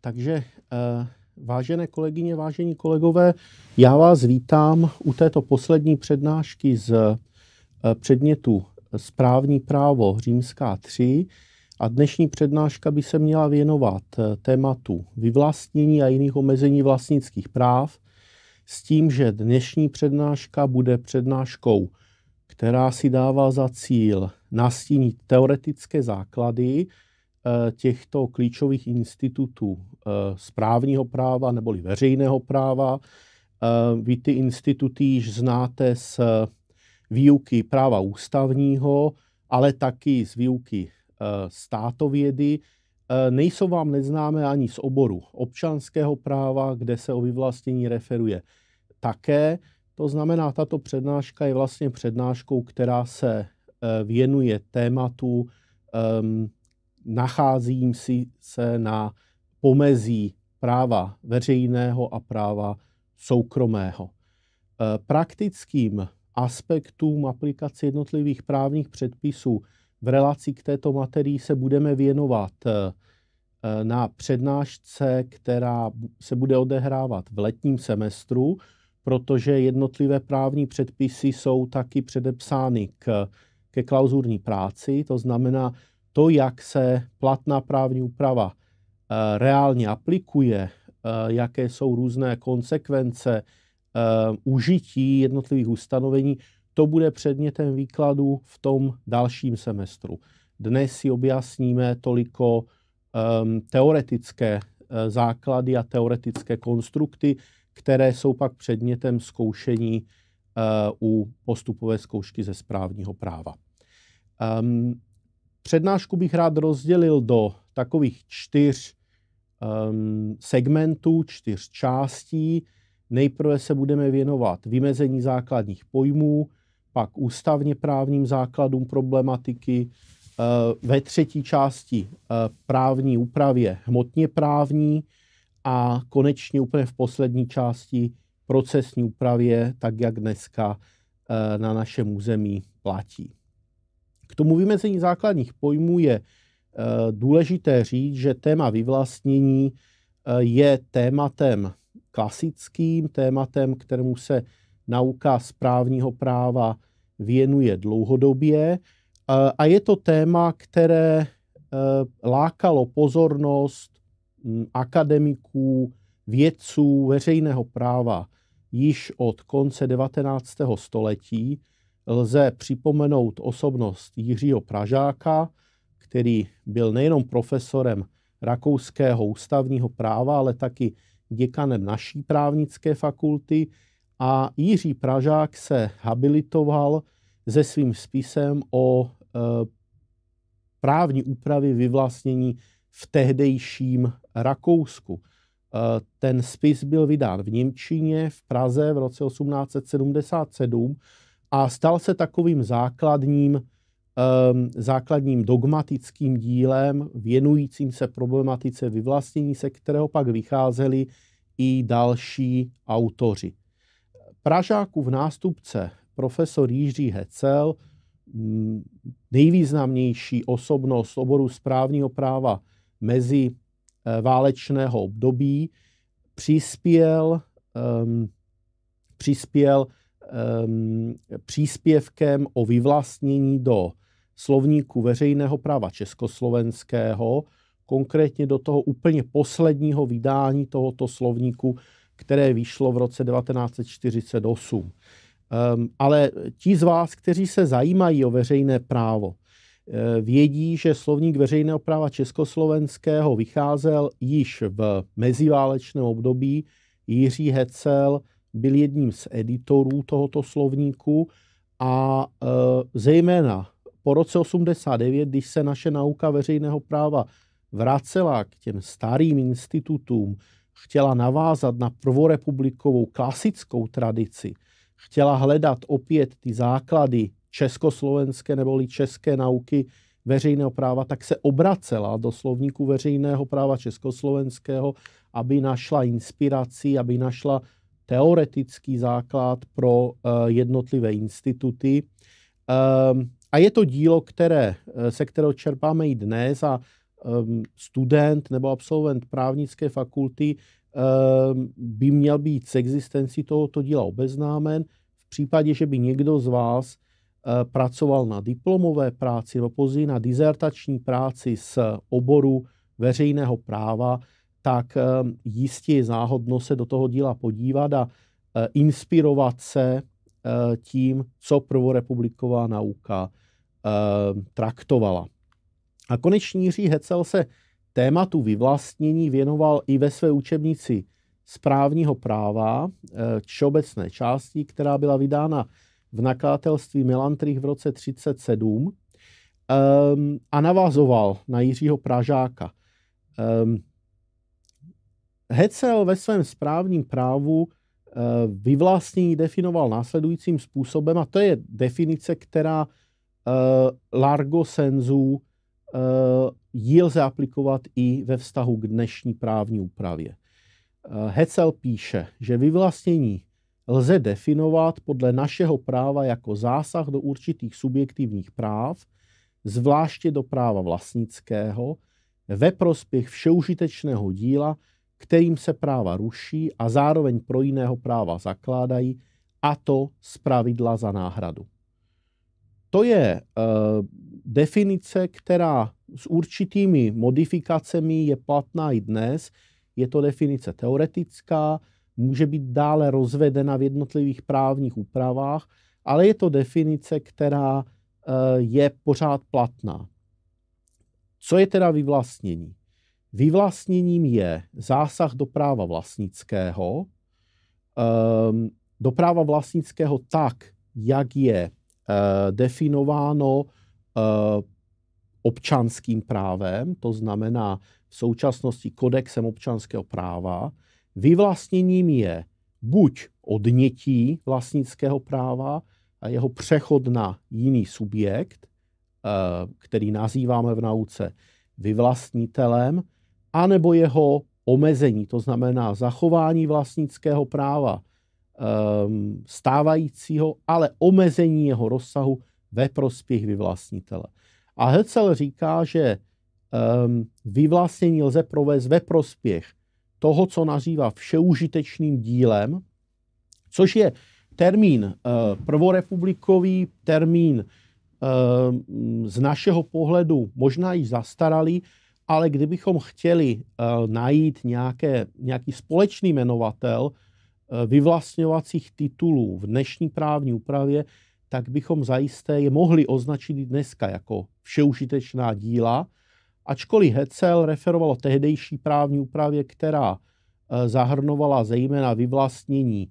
Takže eh, vážené kolegyně, vážení kolegové, já vás vítám u této poslední přednášky z eh, předmětu Správní právo římská 3 a dnešní přednáška by se měla věnovat eh, tématu vyvlastnění a jiných omezení vlastnických práv s tím, že dnešní přednáška bude přednáškou, která si dává za cíl nastínit teoretické základy, Eh, těchto klíčových institutů eh, správního práva neboli veřejného práva. Eh, vy ty instituty již znáte z výuky práva ústavního, ale taky z výuky státovědy. Nejsou vám neznámé ani z oboru občanského práva, kde se o vyvlastnění referuje také. To znamená, tato přednáška je vlastně přednáškou, která se věnuje tématu ehm, nacházím si se na pomezí práva veřejného a práva soukromého. E, praktickým aspektům aplikace jednotlivých právních předpisů v relaci k této materii se budeme věnovat e, na přednášce, která se bude odehrávat v letním semestru, protože jednotlivé právní předpisy jsou taky předepsány k, ke klauzurní práci, to znamená, to, jak se platná právní úprava eh, reálně aplikuje, eh, jaké jsou různé konsekvence eh, užití jednotlivých ustanovení, to bude předmětem výkladu v tom dalším semestru. Dnes si objasníme toliko ehm, teoretické základy a teoretické konstrukty, které jsou pak předmětem zkoušení u postupové zkoušky ze správního práva. Um, Přednášku bych rád rozdělil do takových čtyř um, segmentů, čtyř částí. Nejprve se budeme věnovat vymezení základních pojmů, pak ústavně právním základům problematiky, e, ve třetí části e, právní úpravě hmotně právní a konečně úplně v poslední části procesní úpravě, tak jak dneska e, na našem území platí. K tomu vymezení základních pojmů je eh, důležité říct, že téma vyvlastnění eh, je tématem klasickým, tématem, kterému se nauka správního práva věnuje dlouhodobě. Eh, a je to téma, které lákalo pozornost hm, akademiků, vědců veřejného práva již od konce 19. století lze připomenout osobnost Jiřího Pražáka, který byl nejenom profesorem rakouského ústavního práva, ale taky děkanem naší právnické fakulty. A Jiří Pražák se habilitoval se svým spisem o e, právní úpravy vyvlastnění v tehdejším Rakousku. E, ten spis byl vydán v Němčině, v Praze v roce 1877 a stal se takovým základním, um, základním dogmatickým dílem věnujícím se problematice vyvlastnění, se kterého pak vycházeli i další autoři. v nástupce profesor Jiří Hecel, mm, nejvýznamnější osobnost oboru správního práva mezi eh, válečného období, přispěl, um, přispěl Ehm, příspěvkem o vyvlastnění do slovníku veřejného práva československého, konkrétně do toho úplně posledního vydání tohoto slovníku, které vyšlo v roce 1948. Um, ehm, ale ti z vás, kteří se zajímají o veřejné právo, eh, vědí, že slovník veřejného práva československého vycházel již v meziválečném období. Jiří Hecel byl jedním z editorů tohoto slovníku a e, zejména po roce 89, když se naše nauka veřejného práva vracela k těm starým institutům, chtěla navázat na prvorepublikovou klasickou tradici, chtěla hledat opět ty základy československé neboli české nauky veřejného práva, tak se obracela do slovníku veřejného práva československého, aby našla inspiraci, aby našla teoretický základ pro eh, jednotlivé instituty. Ehm, a je to dílo, které, eh, se kterého čerpáme i dnes a ehm, student nebo absolvent právnické fakulty ehm, by měl být s existencí tohoto díla obeznámen. V případě, že by někdo z vás eh, pracoval na diplomové práci nebo později na dizertační práci z oboru veřejného práva, tak ehm, jistě záhodno se do toho díla podívat a eh, inspirovat se eh, tím, co prvorepubliková nauka ehm, traktovala. A konečně Jiří Hecel se tématu vyvlastnění věnoval i ve své učebnici správního práva eh, všeobecné části, která byla vydána v nakladatelství Melantrich v roce 1937 ehm, a navazoval na Jiřího Pražáka. Hecel ve svém správním právu eh, vyvlastnění definoval následujícím způsobem, a to je definice, která eh, largo sensu eh, ji lze aplikovat i ve vztahu k dnešní právní úpravě. Hecel píše, že vyvlastnění lze definovat podle našeho práva jako zásah do určitých subjektivních práv, zvláště do práva vlastnického, ve prospěch všeužitečného díla, kterým se práva ruší a zároveň pro jiného práva zakládají, a to z pravidla za náhradu. To je e, definice, která s určitými modifikacemi je platná i dnes. Je to definice teoretická, může být dále rozvedena v jednotlivých právních úpravách, ale je to definice, která e, je pořád platná. Co je teda vyvlastnění? Vyvlastněním je zásah do práva vlastnického, ehm, do práva vlastnického tak, jak je eh, definováno eh, občanským právem, to znamená v současnosti kodexem občanského práva. Vyvlastněním je buď odnětí vlastnického práva a jeho přechod na jiný subjekt, eh, který nazýváme v nauce vyvlastnitelem, anebo jeho omezení, to znamená zachování vlastnického práva ehm, stávajícího, ale omezení jeho rozsahu ve prospěch vyvlastnitele. A Hecel říká, že ehm, vyvlastnění lze provést ve prospěch toho, co nazývá všeužitečným dílem, což je termín eh, prvorepublikový, termín ehm, z našeho pohledu možná již zastaralý, ale kdybychom chtěli eh, najít nějaké, nějaký společný jmenovatel eh, vyvlastňovacích titulů v dnešní právní úpravě, tak bychom zajisté je mohli označit dneska jako všeužitečná díla, ačkoliv Hecel referovalo tehdejší právní úpravě, která eh, zahrnovala zejména vyvlastnění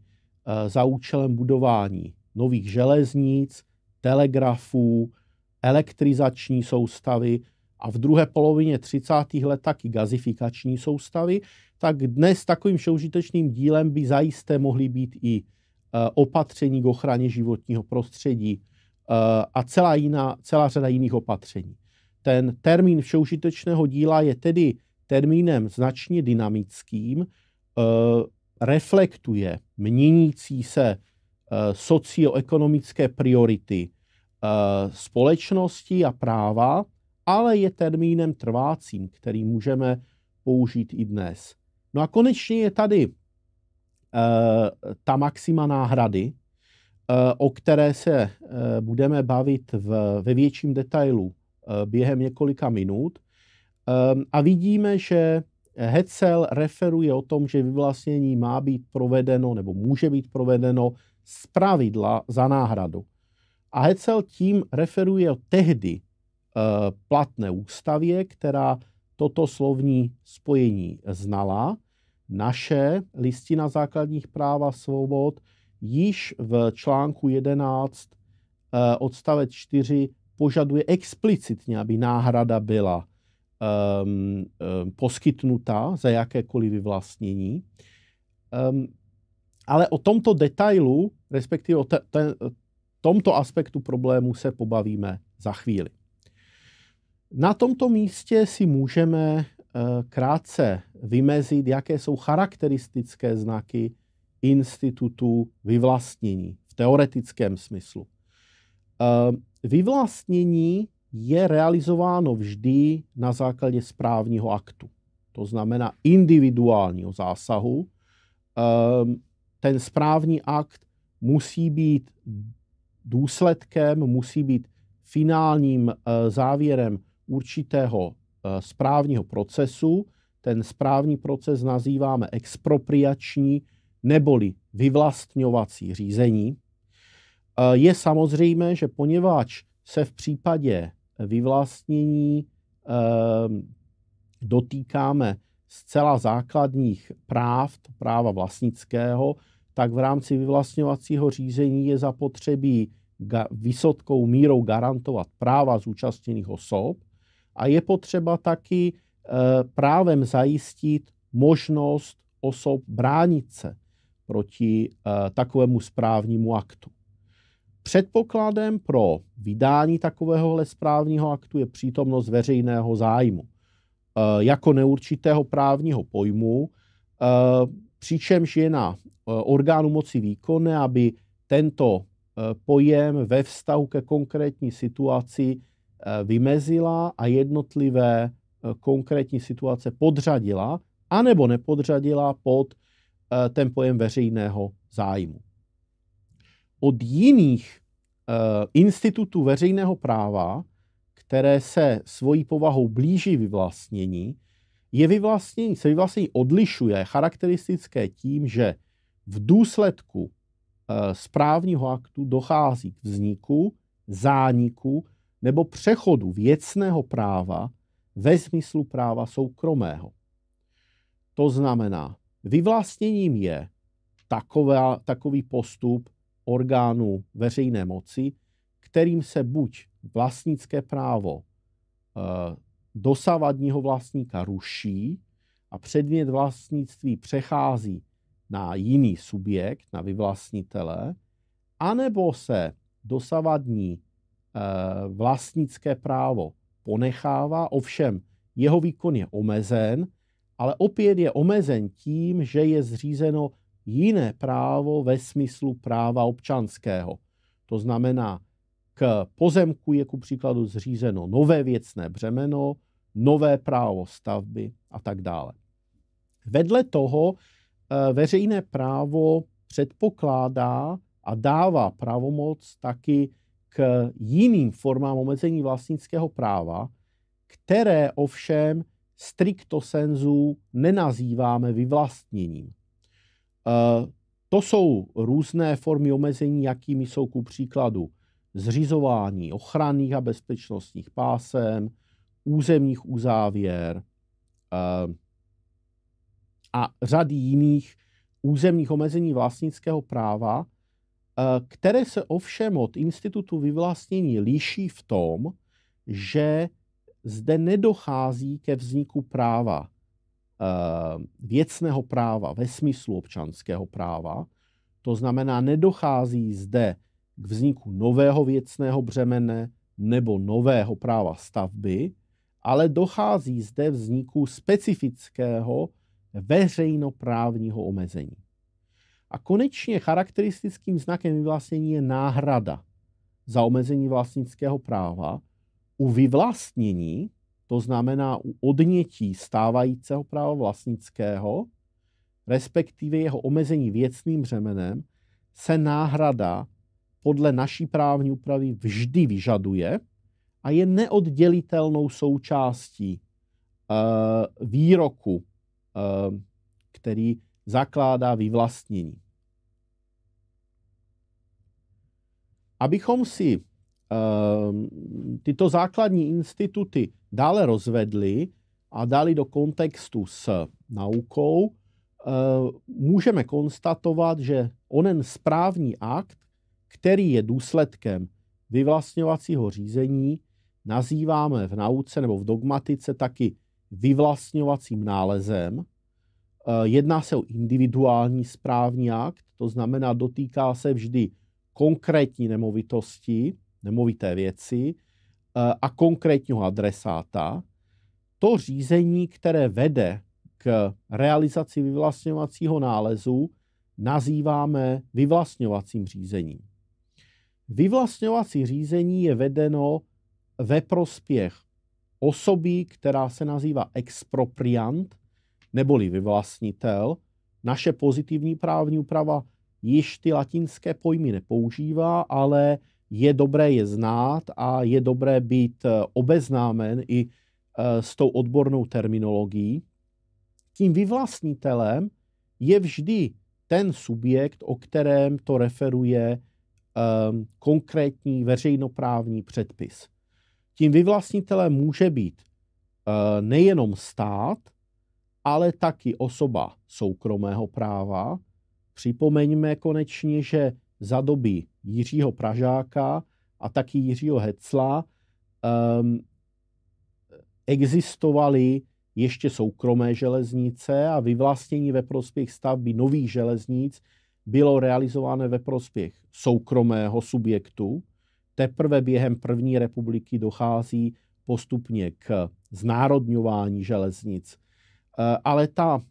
za účelem budování nových železnic, telegrafů, elektrizační soustavy, a v druhé polovině 30. let taky gazifikační soustavy, tak dnes takovým všeužitečným dílem by zajisté mohly být i e, opatření k ochraně životního prostředí e, a celá, jiná, celá řada jiných opatření. Ten termín všeužitečného díla je tedy termínem značně dynamickým, e, reflektuje měnící se socioekonomické priority společnosti a práva, ale je termínem trvácím, který můžeme použít i dnes. No a konečně je tady e, ta maxima náhrady, e, o které se e, budeme bavit v, ve větším detailu e, během několika minut. E, a vidíme, že Hetzel referuje o tom, že vyvlastnění má být provedeno nebo může být provedeno z pravidla za náhradu. A Hetzel tím referuje o tehdy, Eh, platné ústavě, která toto slovní spojení znala. Naše listina základních práv a svobod již v článku 11 eh, odstavec 4 požaduje explicitně, aby náhrada byla um, um, poskytnuta za jakékoliv vyvlastnění. Um, ale o tomto detailu, respektive o te, te, tomto aspektu problému se pobavíme za chvíli. Na tomto místě si můžeme eh, krátce vymezit, jaké jsou charakteristické znaky institutu vyvlastnění v teoretickém smyslu. Eh, vyvlastnění je realizováno vždy na základě správního aktu, to znamená individuálního zásahu. Eh, ten správní akt musí být důsledkem, musí být finálním závěrem určitého eh, správního procesu. Ten správní proces nazýváme expropriační neboli vyvlastňovací řízení. Eh, je samozřejmé, že poněvadž se v případě vyvlastnění ehm, dotýkáme zcela základních práv, práva vlastnického, tak v rámci vyvlastňovacího řízení je zapotřebí vysokou mírou garantovat práva zúčastněných osob a je potřeba taky eh, právem zajistit možnost osob bránit se proti eh, takovému správnímu aktu. Předpokladem pro vydání takovéhohle správního aktu je přítomnost veřejného zájmu eh, jako neurčitého právního pojmu, přičemž je na orgánu moci výkonné, aby tento pojem ve vztahu ke konkrétní situaci Eh, vymezila a jednotlivé eh, konkrétní situace podřadila anebo nepodřadila pod eh, ten pojem veřejného zájmu. Od jiných institutů veřejného práva, které se svojí povahou blíží vyvlastnění, je vyvlastnění, se vyvlastnění odlišuje charakteristické tím, že v důsledku správního aktu dochází k vzniku, zániku nebo přechodu věcného práva ve smyslu práva soukromého. To znamená, vyvlastněním je taková, takový postup orgánu veřejné moci, kterým se buď vlastnické právo e, dosavadního vlastníka ruší a předmět vlastnictví přechází na jiný subjekt, na vyvlastnitele, anebo se dosavadní Eh, vlastnické právo ponechává, ovšem jeho výkon je omezen, ale opět je omezen tím, že je zřízeno jiné právo ve smyslu práva občanského. To znamená, k pozemku je ku příkladu zřízeno nové věcné břemeno, nové právo stavby a tak dále. Vedle toho eh, veřejné právo předpokládá a dává pravomoc taky k jiným formám omezení vlastnického práva, které ovšem stricto senzu nenazýváme vyvlastněním. Eh, to jsou různé formy omezení, jakými jsou ku příkladu zřizování ochranných a bezpečnostních pásem, územních uzávěr eh, a řady jiných územních omezení vlastnického práva, Eh, které se ovšem od institutu vyvlastnění liší v tom, že zde nedochází ke vzniku práva, eh, věcného práva ve smyslu občanského práva. To znamená, nedochází zde k vzniku nového věcného břemene nebo nového práva stavby, ale dochází zde vzniku specifického veřejnoprávního omezení. A konečně charakteristickým znakem vyvlastnění je náhrada za omezení vlastnického práva. U vyvlastnění, to znamená u odnětí stávajícího práva vlastnického, respektive jeho omezení věcným břemenem, se náhrada podle naší právní úpravy vždy vyžaduje a je neoddělitelnou součástí uh, výroku, uh, který zakládá vyvlastnění. Abychom si ehm, tyto základní instituty dále rozvedli a dali do kontextu s naukou, ehm, můžeme konstatovat, že onen správní akt, který je důsledkem vyvlastňovacího řízení, nazýváme v nauce nebo v dogmatice taky vyvlastňovacím nálezem – Eh, jedná se o individuální správní akt, to znamená, dotýká se vždy konkrétní nemovitosti, nemovité věci eh, a konkrétního adresáta. To řízení, které vede k realizaci vyvlastňovacího nálezu, nazýváme vyvlastňovacím řízením. Vyvlastňovací řízení je vedeno ve prospěch osoby, která se nazývá expropriant – neboli vyvlastnitel, naše pozitivní právní úprava již ty latinské pojmy nepoužívá, ale je dobré je znát a je dobré být eh, obeznámen i eh, s tou odbornou terminologií. Tím vyvlastnitelem je vždy ten subjekt, o kterém to referuje um, konkrétní veřejnoprávní předpis. Tím vyvlastnitelem může být uh, nejenom stát, ale taky osoba soukromého práva. Připomeňme konečně, že za doby Jiřího Pražáka a taky Jiřího Hecla um, existovaly ještě soukromé železnice a vyvlastnění ve prospěch stavby nových železnic bylo realizováno ve prospěch soukromého subjektu. Teprve během první republiky dochází postupně k znárodňování železnic Eh, ale ta,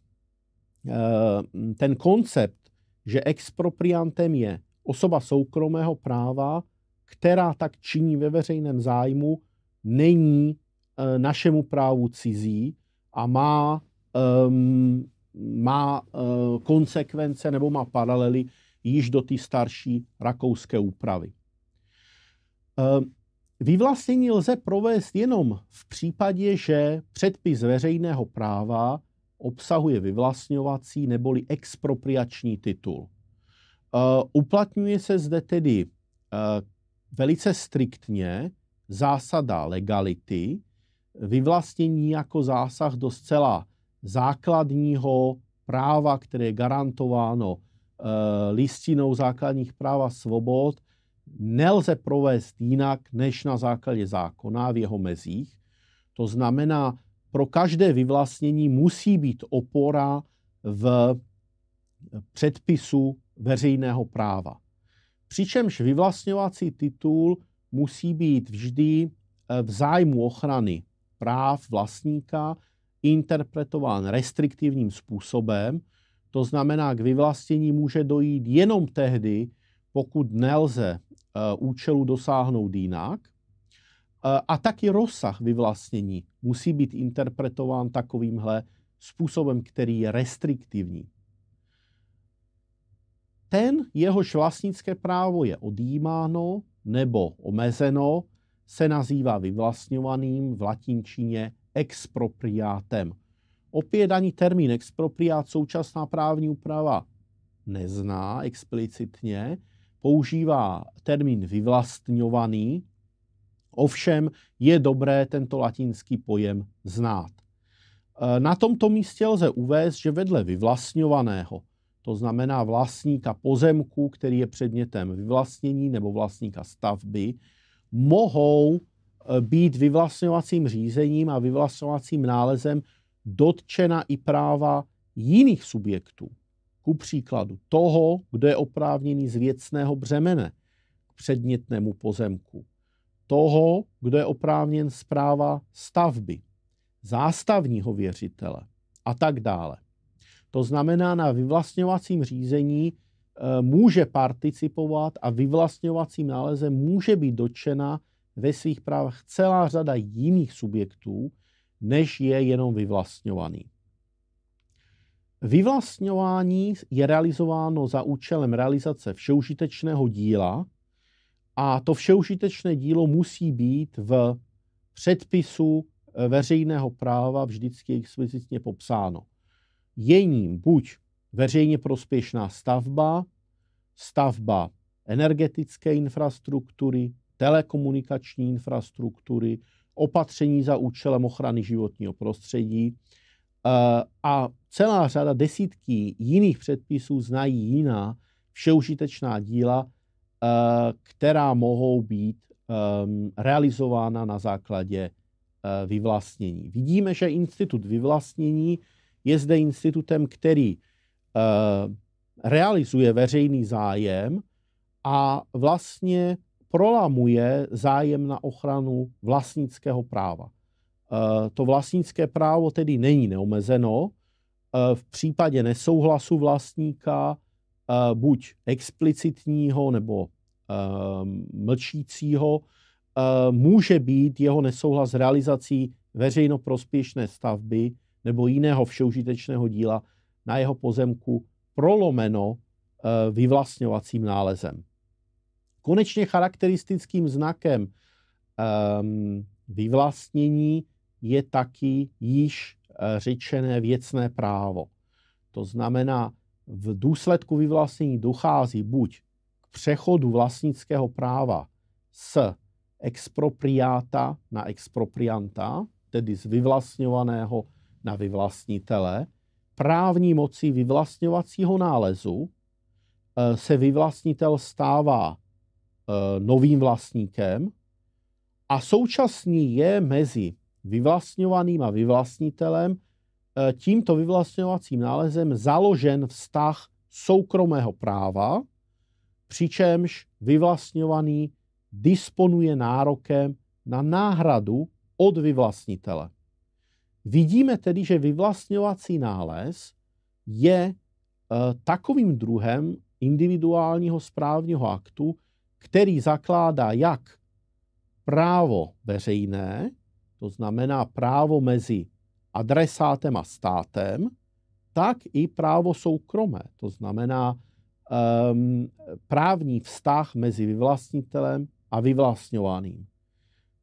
eh, ten koncept, že expropriantem je osoba soukromého práva, která tak činí ve veřejném zájmu, není eh, našemu právu cizí a má, ehm, má konsekvence nebo má paralely již do té starší rakouské úpravy. Vyvlastnění lze provést jenom v případě, že předpis veřejného práva obsahuje vyvlastňovací neboli expropriační titul. Eh, uplatňuje se zde tedy eh, velice striktně zásada legality, vyvlastnění jako zásah do zcela základního práva, které je garantováno eh, listinou základních práv a svobod nelze provést jinak než na základě zákona v jeho mezích. To znamená, pro každé vyvlastnění musí být opora v předpisu veřejného práva. Přičemž vyvlastňovací titul musí být vždy eh, v zájmu ochrany práv vlastníka interpretován restriktivním způsobem. To znamená, k vyvlastnění může dojít jenom tehdy, pokud nelze Eh, účelu dosáhnout jinak. Eh, a taky rozsah vyvlastnění musí být interpretován takovýmhle způsobem, který je restriktivní. Ten, jehož vlastnické právo je odjímáno nebo omezeno, se nazývá vyvlastňovaným v latinčině expropriátem. Opět ani termín expropriát současná právní úprava nezná explicitně, používá termín vyvlastňovaný, ovšem je dobré tento latinský pojem znát. E, na tomto místě lze uvést, že vedle vyvlastňovaného, to znamená vlastníka pozemku, který je předmětem vyvlastnění nebo vlastníka stavby, mohou e, být vyvlastňovacím řízením a vyvlastňovacím nálezem dotčena i práva jiných subjektů ku příkladu toho, kdo je oprávněný z věcného břemene k předmětnému pozemku, toho, kdo je oprávněn zpráva stavby, zástavního věřitele a tak dále. To znamená, na vyvlastňovacím řízení e, může participovat a vyvlastňovacím nálezem může být dotčena ve svých právech celá řada jiných subjektů, než je jenom vyvlastňovaný. Vyvlastňování je realizováno za účelem realizace všeužitečného díla a to všeužitečné dílo musí být v předpisu eh, veřejného práva vždycky explicitně popsáno. Je ním buď veřejně prospěšná stavba, stavba energetické infrastruktury, telekomunikační infrastruktury, opatření za účelem ochrany životního prostředí, Eh, a celá řada desítky jiných předpisů znají jiná všeužitečná díla, eh, která mohou být ehm, realizována na základě eh, vyvlastnění. Vidíme, že institut vyvlastnění je zde institutem, který realizuje veřejný zájem a vlastně prolamuje zájem na ochranu vlastnického práva. Eh, to vlastnické právo tedy není neomezeno. Eh, v případě nesouhlasu vlastníka, eh, buď explicitního nebo ehm, mlčícího, může být jeho nesouhlas realizací veřejnoprospěšné stavby nebo jiného všeužitečného díla na jeho pozemku prolomeno vyvlastňovacím nálezem. Konečně charakteristickým znakem ehm, vyvlastnění je taky již eh, řečené věcné právo. To znamená, v důsledku vyvlastnění dochází buď k přechodu vlastnického práva s expropriáta na exproprianta, tedy z vyvlastňovaného na vyvlastnitele, právní moci vyvlastňovacího nálezu eh, se vyvlastnitel stává eh, novým vlastníkem a současně je mezi vyvlastňovaným a vyvlastnitelem eh, tímto vyvlastňovacím nálezem založen vztah soukromého práva, přičemž vyvlastňovaný disponuje nárokem na náhradu od vyvlastnitele. Vidíme tedy, že vyvlastňovací nález je eh, takovým druhem individuálního správního aktu, který zakládá jak právo veřejné, to znamená právo mezi adresátem a státem, tak i právo soukromé, to znamená um, právní vztah mezi vyvlastnitelem a vyvlastňovaným.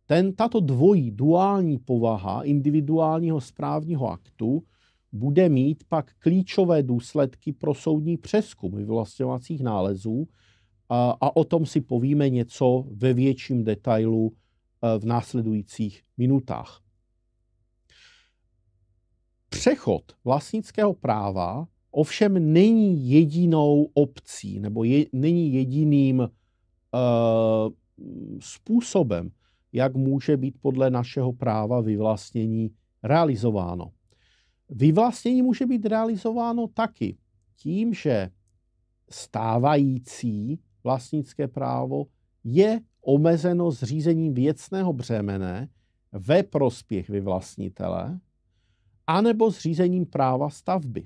Ten, tato dvojí duální povaha individuálního správního aktu bude mít pak klíčové důsledky pro soudní přeskum vyvlastňovacích nálezů a, a o tom si povíme něco ve větším detailu Eh, v následujících minutách. Přechod vlastnického práva ovšem není jedinou opcí nebo je, není jediným uh, způsobem, jak může být podle našeho práva vyvlastnění realizováno. Vyvlastnění může být realizováno taky tím, že stávající vlastnické právo je omezeno zřízením věcného břemene ve prospěch vyvlastnitele anebo zřízením práva stavby.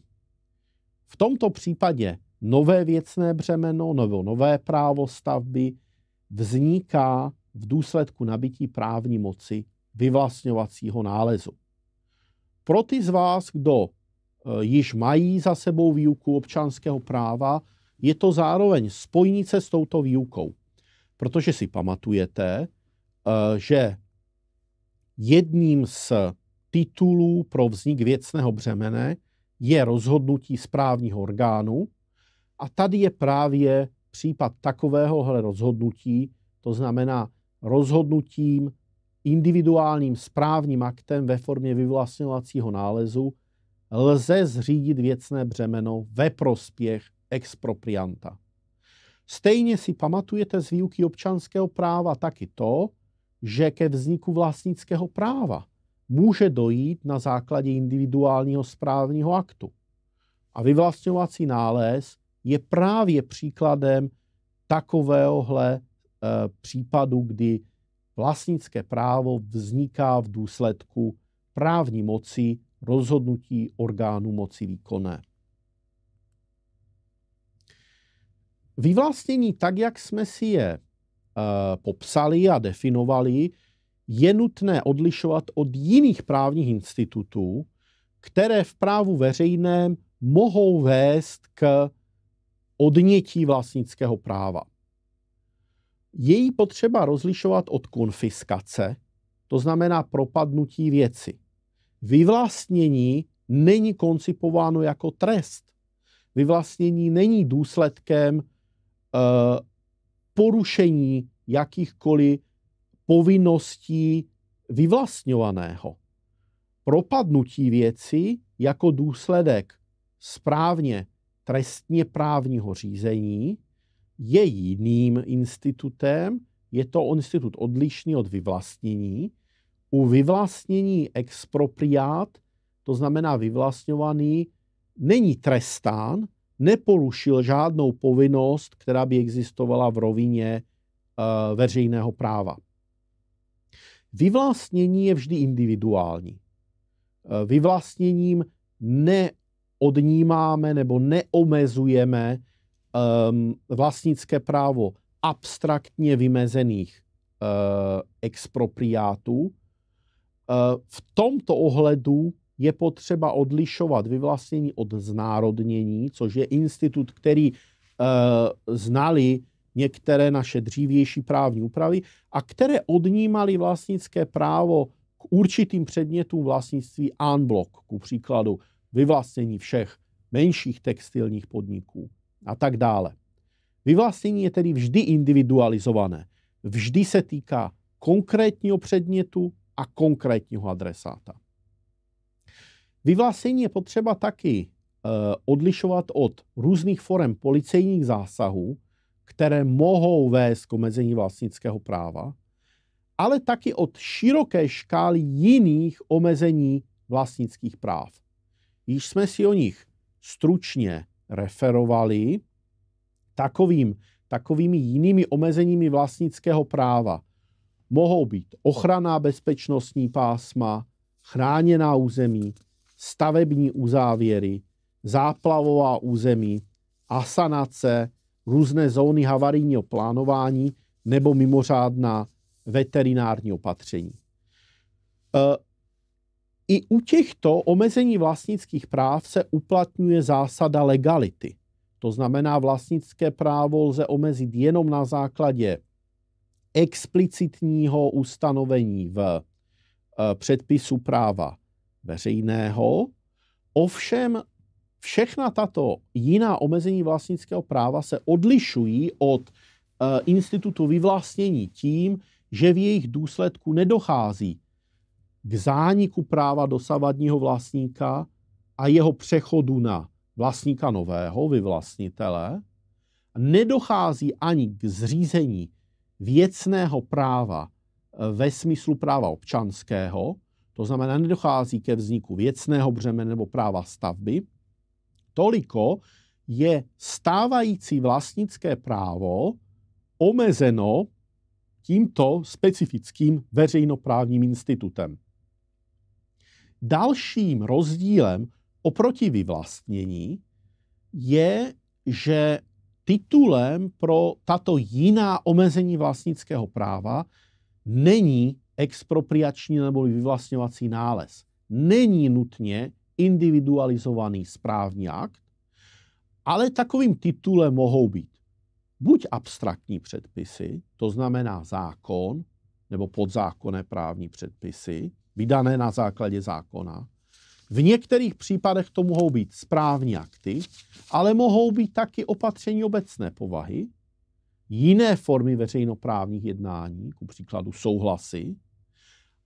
V tomto případě nové věcné břemeno nebo nové právo stavby vzniká v důsledku nabití právní moci vyvlastňovacího nálezu. Pro ty z vás, kdo e, již mají za sebou výuku občanského práva, je to zároveň spojnice s touto výukou protože si pamatujete, eh, že jedním z titulů pro vznik věcného břemene je rozhodnutí správního orgánu a tady je právě případ takovéhohle rozhodnutí, to znamená rozhodnutím individuálním správním aktem ve formě vyvlastňovacího nálezu lze zřídit věcné břemeno ve prospěch exproprianta. Stejně si pamatujete z výuky občanského práva taky to, že ke vzniku vlastnického práva může dojít na základě individuálního správního aktu. A vyvlastňovací nález je právě příkladem takovéhohle e, případu, kdy vlastnické právo vzniká v důsledku právní moci rozhodnutí orgánu moci výkonné. Vyvlastnění, tak jak jsme si je eh, popsali a definovali, je nutné odlišovat od jiných právních institutů, které v právu veřejném mohou vést k odnětí vlastnického práva. Její potřeba rozlišovat od konfiskace, to znamená propadnutí věci. Vyvlastnění není koncipováno jako trest. Vyvlastnění není důsledkem Eh, porušení jakýchkoliv povinností vyvlastňovaného. Propadnutí věci jako důsledek správně trestně právního řízení je jiným institutem, je to institut odlišný od vyvlastnění. U vyvlastnění expropriát, to znamená vyvlastňovaný, není trestán, neporušil žádnou povinnost, která by existovala v rovině eh, veřejného práva. Vyvlastnění je vždy individuální. Eh, vyvlastněním neodnímáme nebo neomezujeme ehm, vlastnické právo abstraktně vymezených eh, expropriátů. v tomto ohledu je potřeba odlišovat vyvlastnění od znárodnění, což je institut, který e, znali některé naše dřívější právní úpravy a které odnímali vlastnické právo k určitým předmětům vlastnictví unblock, ku příkladu vyvlastnění všech menších textilních podniků a tak dále. Vyvlastnění je tedy vždy individualizované. Vždy se týká konkrétního předmětu a konkrétního adresáta. Vyvlásení je potřeba taky eh, odlišovat od různých forem policejních zásahů, které mohou vést k omezení vlastnického práva, ale taky od široké škály jiných omezení vlastnických práv. Již jsme si o nich stručně referovali takovým, takovými jinými omezeními vlastnického práva. Mohou být ochrana bezpečnostní pásma, chráněná území, stavební uzávěry, záplavová území, asanace, různé zóny havarijního plánování nebo mimořádná veterinární opatření. E, I u těchto omezení vlastnických práv se uplatňuje zásada legality. To znamená, vlastnické právo lze omezit jenom na základě explicitního ustanovení v e, předpisu práva veřejného. Ovšem všechna tato jiná omezení vlastnického práva se odlišují od e, institutu vyvlastnění tím, že v jejich důsledku nedochází k zániku práva dosavadního vlastníka a jeho přechodu na vlastníka nového, vyvlastnitele, nedochází ani k zřízení věcného práva eh, ve smyslu práva občanského, to znamená, nedochází ke vzniku věcného břemene nebo práva stavby, toliko je stávající vlastnické právo omezeno tímto specifickým veřejnoprávním institutem. Dalším rozdílem oproti vyvlastnění je, že titulem pro tato jiná omezení vlastnického práva není expropriační nebo vyvlastňovací nález není nutně individualizovaný správní akt, ale takovým titulem mohou být buď abstraktní předpisy, to znamená zákon nebo podzákonné právní předpisy, vydané na základě zákona. V některých případech to mohou být správní akty, ale mohou být taky opatření obecné povahy, jiné formy veřejnoprávních jednání, ku příkladu souhlasy,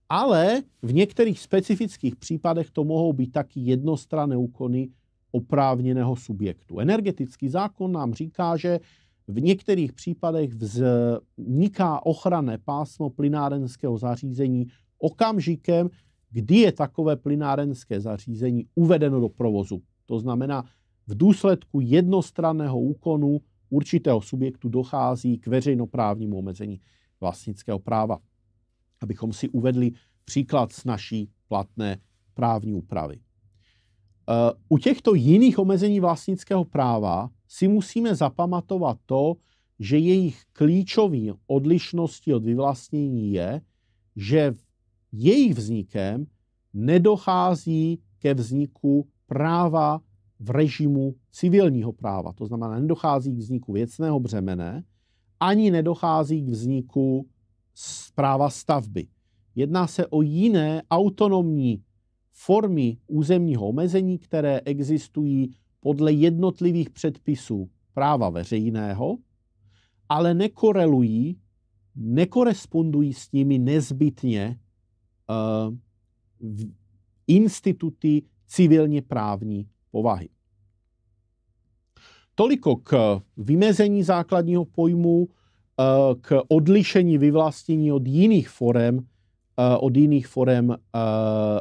ale v některých specifických případech to mohou být taky jednostranné úkony oprávněného subjektu. Energetický zákon nám říká, že v některých případech vzniká ochranné pásmo plynárenského zařízení okamžikem, kdy je takové plynárenské zařízení uvedeno do provozu. To znamená, v důsledku jednostranného úkonu určitého subjektu dochází k veřejnoprávnímu omezení vlastnického práva abychom si uvedli příklad z naší platné právní úpravy. Eh, u těchto jiných omezení vlastnického práva si musíme zapamatovat to, že jejich klíčový odlišností od vyvlastnění je, že jejich vznikem nedochází ke vzniku práva v režimu civilního práva. To znamená, nedochází k vzniku věcného břemene, ani nedochází k vzniku zpráva stavby. Jedná se o jiné autonomní formy územního omezení, které existují podle jednotlivých předpisů práva veřejného, ale nekorelují, nekorespondují s nimi nezbytně uh, instituty civilně právní povahy. Toliko k vymezení základního pojmu k odlišení vyvlastnění od jiných forem, eh, od jiných forem eh,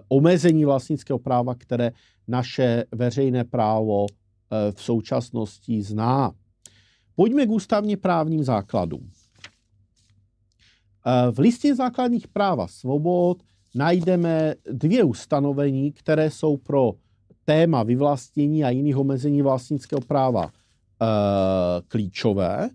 omezení vlastnického práva, které naše veřejné právo eh, v současnosti zná. Pojďme k ústavně právním základům. V listině základních práv a svobod najdeme dvě ustanovení, které jsou pro téma vyvlastnění a jiných omezení vlastnického práva klíčové.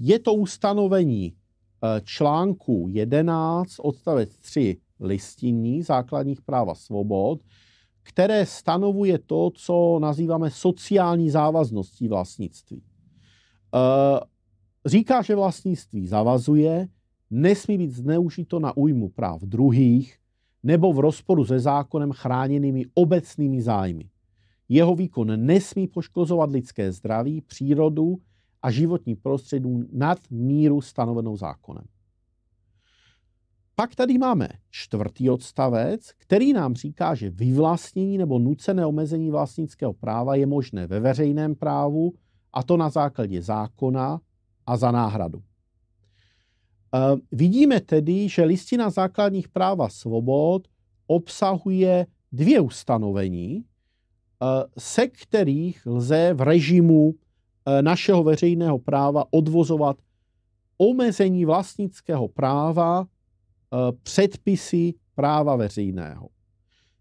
Je to ustanovení eh, článku 11 odstavec 3 listinní základních práv a svobod, které stanovuje to, co nazýváme sociální závazností vlastnictví. Eh, říká, že vlastnictví zavazuje, nesmí být zneužito na újmu práv druhých nebo v rozporu se zákonem chráněnými obecnými zájmy. Jeho výkon nesmí poškozovat lidské zdraví, přírodu a životní prostředí nad míru stanovenou zákonem. Pak tady máme čtvrtý odstavec, který nám říká, že vyvlastnění nebo nucené omezení vlastnického práva je možné ve veřejném právu, a to na základě zákona a za náhradu. E, vidíme tedy, že listina základních práv a svobod obsahuje dvě ustanovení, e, se kterých lze v režimu Eh, našeho veřejného práva odvozovat omezení vlastnického práva eh, předpisy práva veřejného.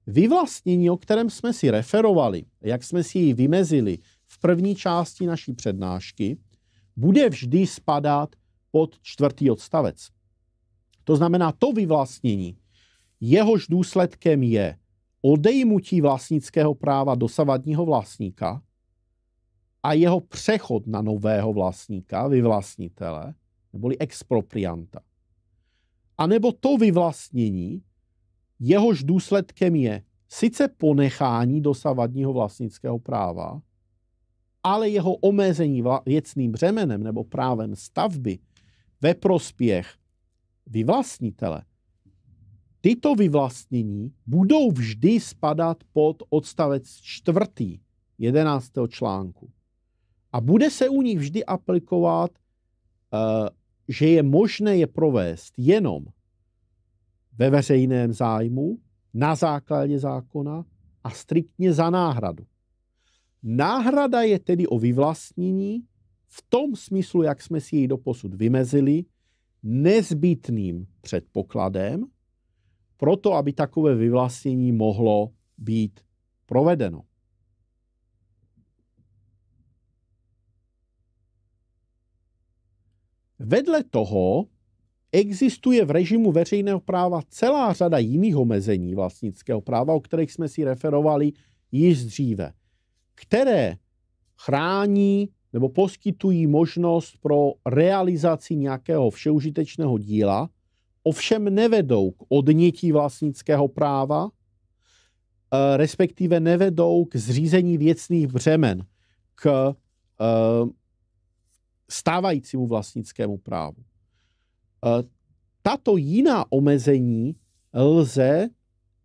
Vyvlastnění, o kterém jsme si referovali, jak jsme si ji vymezili v první části naší přednášky, bude vždy spadat pod čtvrtý odstavec. To znamená to vyvlastnění, jehož důsledkem je odejmutí vlastnického práva dosavadního vlastníka, a jeho přechod na nového vlastníka, vyvlastnitele, neboli exproprianta. A nebo to vyvlastnění, jehož důsledkem je sice ponechání dosavadního vlastnického práva, ale jeho omezení věcným břemenem nebo právem stavby ve prospěch vyvlastnitele, tyto vyvlastnění budou vždy spadat pod odstavec čtvrtý 11. článku. A bude se u nich vždy aplikovat, eh, že je možné je provést jenom ve veřejném zájmu, na základě zákona a striktně za náhradu. Náhrada je tedy o vyvlastnění v tom smyslu, jak jsme si ji doposud vymezili, nezbytným předpokladem, pro to, aby takové vyvlastnění mohlo být provedeno. Vedle toho existuje v režimu veřejného práva celá řada jiných omezení vlastnického práva, o kterých jsme si referovali již dříve, které chrání nebo poskytují možnost pro realizaci nějakého všeužitečného díla, ovšem nevedou k odnětí vlastnického práva, eh, respektive nevedou k zřízení věcných břemen, k eh, stávajícímu vlastnickému právu. Eh, tato jiná omezení lze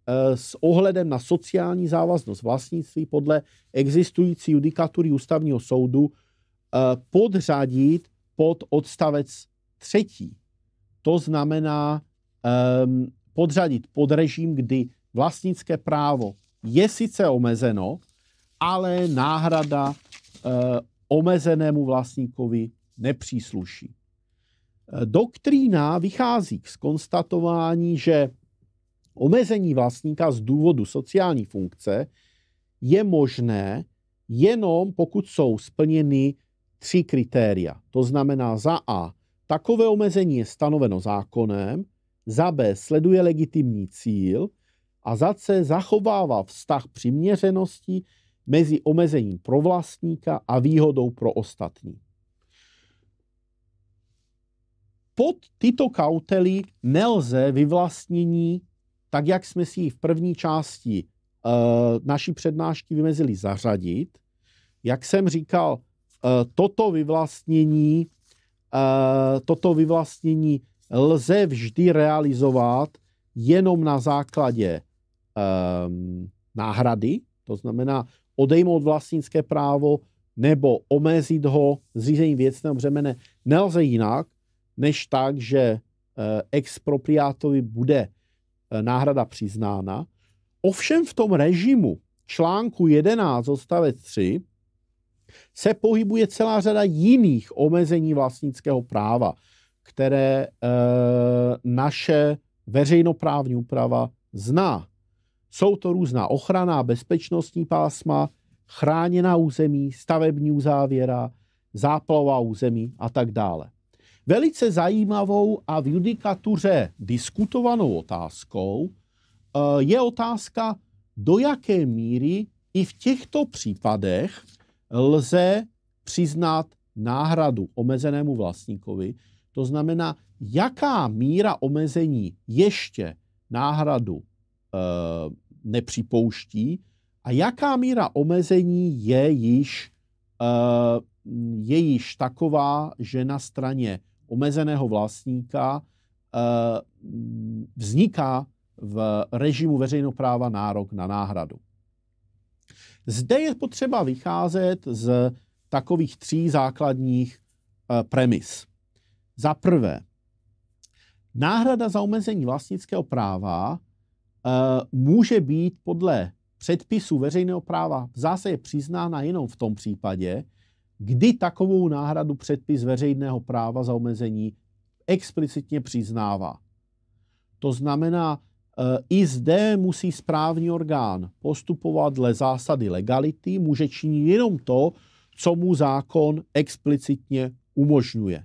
eh, s ohledem na sociální závaznost vlastnictví podle existující judikatury ústavního soudu eh, podřadit pod odstavec třetí. To znamená ehm, podřadit pod režim, kdy vlastnické právo je sice omezeno, ale náhrada omezenému vlastníkovi nepřísluší. Doktrína vychází z konstatování, že omezení vlastníka z důvodu sociální funkce je možné jenom pokud jsou splněny tři kritéria. To znamená za A. Takové omezení je stanoveno zákonem, za B. sleduje legitimní cíl a za C. zachovává vztah přiměřenosti mezi omezením pro vlastníka a výhodou pro ostatní. Pod tyto kautely nelze vyvlastnění, tak jak jsme si ji v první části eh, naší přednášky vymezili, zařadit. Jak jsem říkal, eh, toto vyvlastnění, eh, toto vyvlastnění lze vždy realizovat jenom na základě náhrady, to znamená, odejmout vlastnické právo nebo omezit ho zřízením věcného břemene nelze jinak, než tak, že eh, expropriátovi bude eh, náhrada přiznána. Ovšem v tom režimu článku 11 odstavec 3 se pohybuje celá řada jiných omezení vlastnického práva, které e, naše veřejnoprávní úprava zná. Jsou to různá ochrana, bezpečnostní pásma, chráněná území, stavební uzávěra, záplava území a tak dále. Velice zajímavou a v judikatuře diskutovanou otázkou eh, je otázka, do jaké míry i v těchto případech lze přiznat náhradu omezenému vlastníkovi. To znamená, jaká míra omezení ještě náhradu Eh, nepřipouští a jaká míra omezení je již, eh, je již taková, že na straně omezeného vlastníka eh, vzniká v režimu veřejnopráva nárok na náhradu. Zde je potřeba vycházet z takových tří základních premis. Za prvé, náhrada za omezení vlastnického práva Eh, může být podle předpisu veřejného práva zase je přiznána jenom v tom případě, kdy takovou náhradu předpis veřejného práva za omezení explicitně přiznává. To znamená, eh, i zde musí správní orgán postupovat dle zásady legality, může činit jenom to, co mu zákon explicitně umožňuje.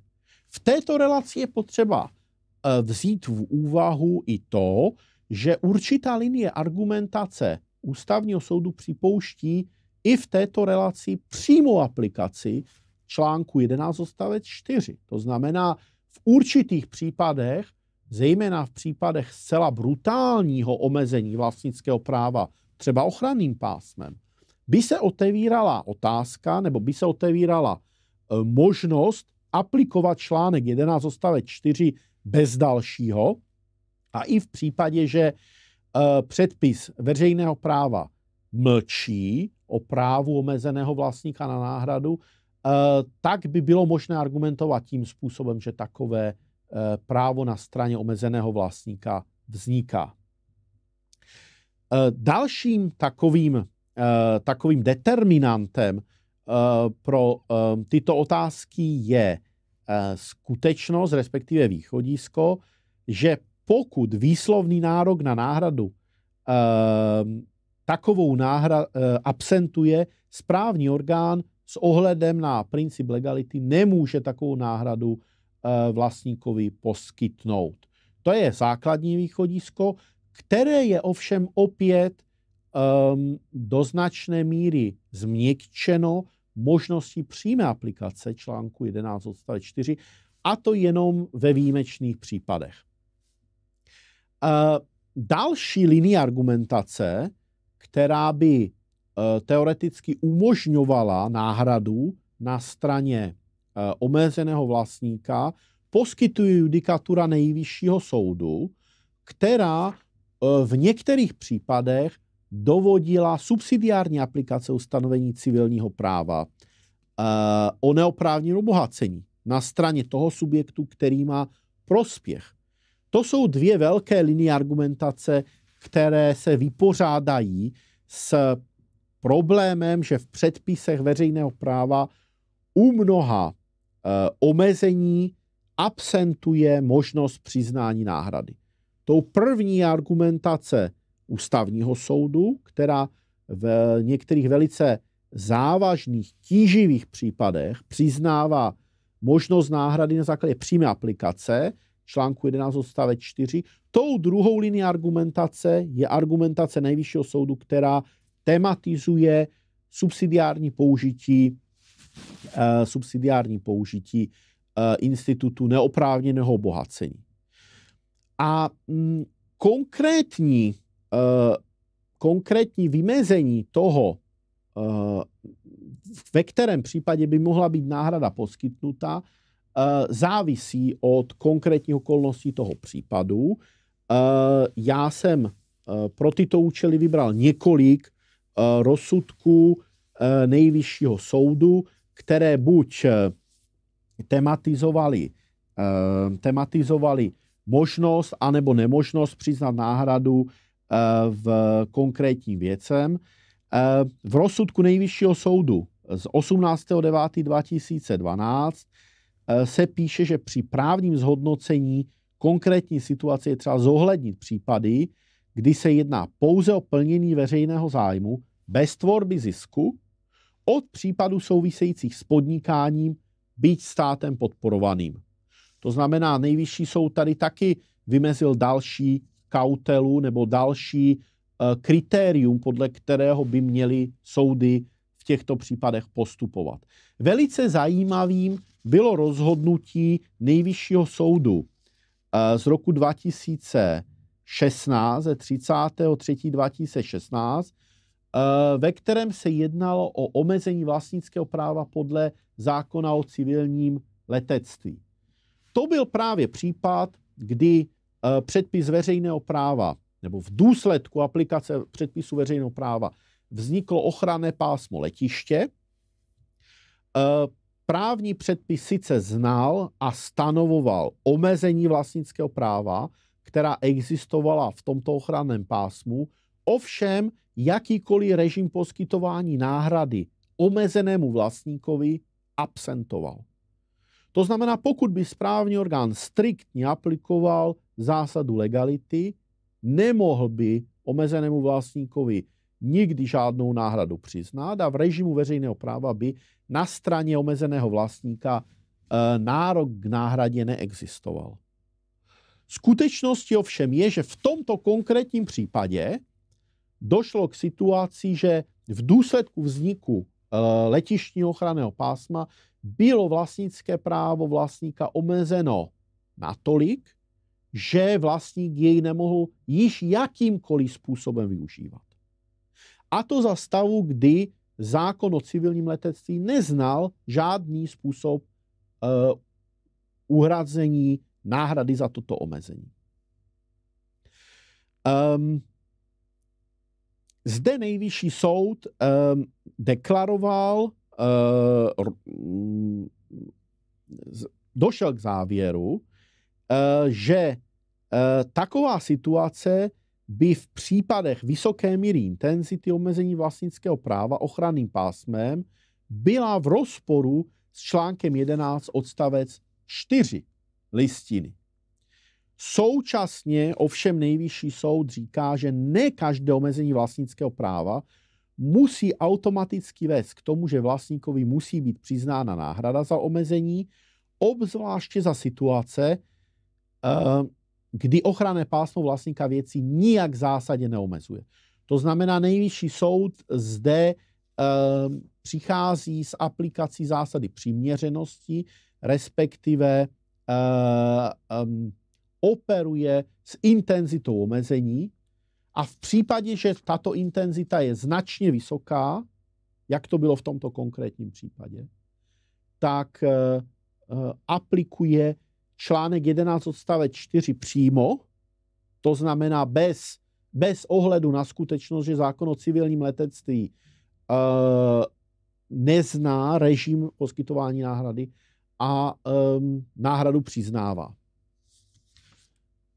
V této relaci je potřeba eh, vzít v úvahu i to, že určitá linie argumentace ústavního soudu připouští i v této relaci přímou aplikaci článku 11 odstavec 4. To znamená, v určitých případech, zejména v případech zcela brutálního omezení vlastnického práva, třeba ochranným pásmem, by se otevírala otázka nebo by se otevírala e, možnost aplikovat článek 11 odstavec 4 bez dalšího, a i v případě, že eh, předpis veřejného práva mlčí o právu omezeného vlastníka na náhradu, eh, tak by bylo možné argumentovat tím způsobem, že takové eh, právo na straně omezeného vlastníka vzniká. Dalším takovým, takovým determinantem pro tyto otázky je skutečnost, respektive východisko, že pokud výslovný nárok na náhradu e, takovou náhradu e, eh, absentuje, správní orgán s ohledem na princip legality nemůže takovou náhradu e, vlastníkovi poskytnout. To je základní východisko, které je ovšem opět e, do značné míry změkčeno možností přímé aplikace článku 11 odstavec 4, a to jenom ve výjimečných případech. Eh, další linie argumentace, která by eh, teoreticky umožňovala náhradu na straně eh, omezeného vlastníka, poskytuje judikatura nejvyššího soudu, která v některých případech dovodila subsidiární aplikace ustanovení civilního práva o neoprávněném obohacení na straně toho subjektu, který má prospěch to jsou dvě velké linie argumentace, které se vypořádají s problémem, že v předpisech veřejného práva u mnoha e, omezení absentuje možnost přiznání náhrady. Tou první argumentace ústavního soudu, která v některých velice závažných, tíživých případech přiznává možnost náhrady na základě přímé aplikace, článku 11 odstavec 4. Tou druhou linií argumentace je argumentace nejvyššího soudu, která tematizuje subsidiární použití, eh, subsidiární použití eh, institutu neoprávněného bohacení. A mm, konkrétní, eh, konkrétní vymezení toho, eh, ve kterém případě by mohla být náhrada poskytnuta, Eh, závisí od konkrétních okolností toho případu. Eh, já jsem eh, pro tyto účely vybral několik rozsudků nejvyššího soudu, které buď tematizovali, tematizovali možnost anebo nemožnost přiznat náhradu v konkrétním věcem. V rozsudku nejvyššího soudu z 18.9.2012 Eh, se píše, že při právním zhodnocení konkrétní situace je třeba zohlednit případy, kdy se jedná pouze o plnění veřejného zájmu bez tvorby zisku od případů souvisejících s podnikáním, být státem podporovaným. To znamená, nejvyšší soud tady taky vymezil další kautelu nebo další eh, kritérium, podle kterého by měly soudy v těchto případech postupovat. Velice zajímavým bylo rozhodnutí nejvyššího soudu eh, z roku 2016, ze 33. 2016, eh, ve kterém se jednalo o omezení vlastnického práva podle zákona o civilním letectví. To byl právě případ, kdy eh, předpis veřejného práva nebo v důsledku aplikace předpisu veřejného práva vzniklo ochranné pásmo letiště. Právní předpis sice znal a stanovoval omezení vlastnického práva, která existovala v tomto ochranném pásmu, ovšem jakýkoliv režim poskytování náhrady omezenému vlastníkovi absentoval. To znamená, pokud by správní orgán striktně aplikoval zásadu legality, nemohl by omezenému vlastníkovi nikdy žádnou náhradu přiznat a v režimu veřejného práva by na straně omezeného vlastníka eh, nárok k náhradě neexistoval. Skutečností ovšem je, že v tomto konkrétním případě došlo k situaci, že v důsledku vzniku eh, letištního ochranného pásma bylo vlastnické právo vlastníka omezeno natolik, že vlastník jej nemohl již jakýmkoliv způsobem využívat. A to za stavu, kdy zákon o civilním letectví neznal žádný způsob uh, uhrazení náhrady za toto omezení. Um, zde nejvyšší soud um, deklaroval, uh, došel k závěru, uh, že uh, taková situace by v případech vysoké míry intenzity omezení vlastnického práva ochranným pásmem byla v rozporu s článkem 11 odstavec 4 listiny. Současně ovšem nejvyšší soud říká, že ne každé omezení vlastnického práva musí automaticky vést k tomu, že vlastníkovi musí být přiznána náhrada za omezení, obzvláště za situace, eh, kdy ochranné pásmo vlastníka věcí nijak zásadně zásadě neomezuje. To znamená, nejvyšší soud zde e, přichází s aplikací zásady přiměřenosti, respektive e, e, operuje s intenzitou omezení a v případě, že tato intenzita je značně vysoká, jak to bylo v tomto konkrétním případě, tak e, aplikuje článek 11 odstavec 4 přímo, to znamená bez, bez ohledu na skutečnost, že zákon o civilním letectví e, nezná režim poskytování náhrady a e, náhradu přiznává.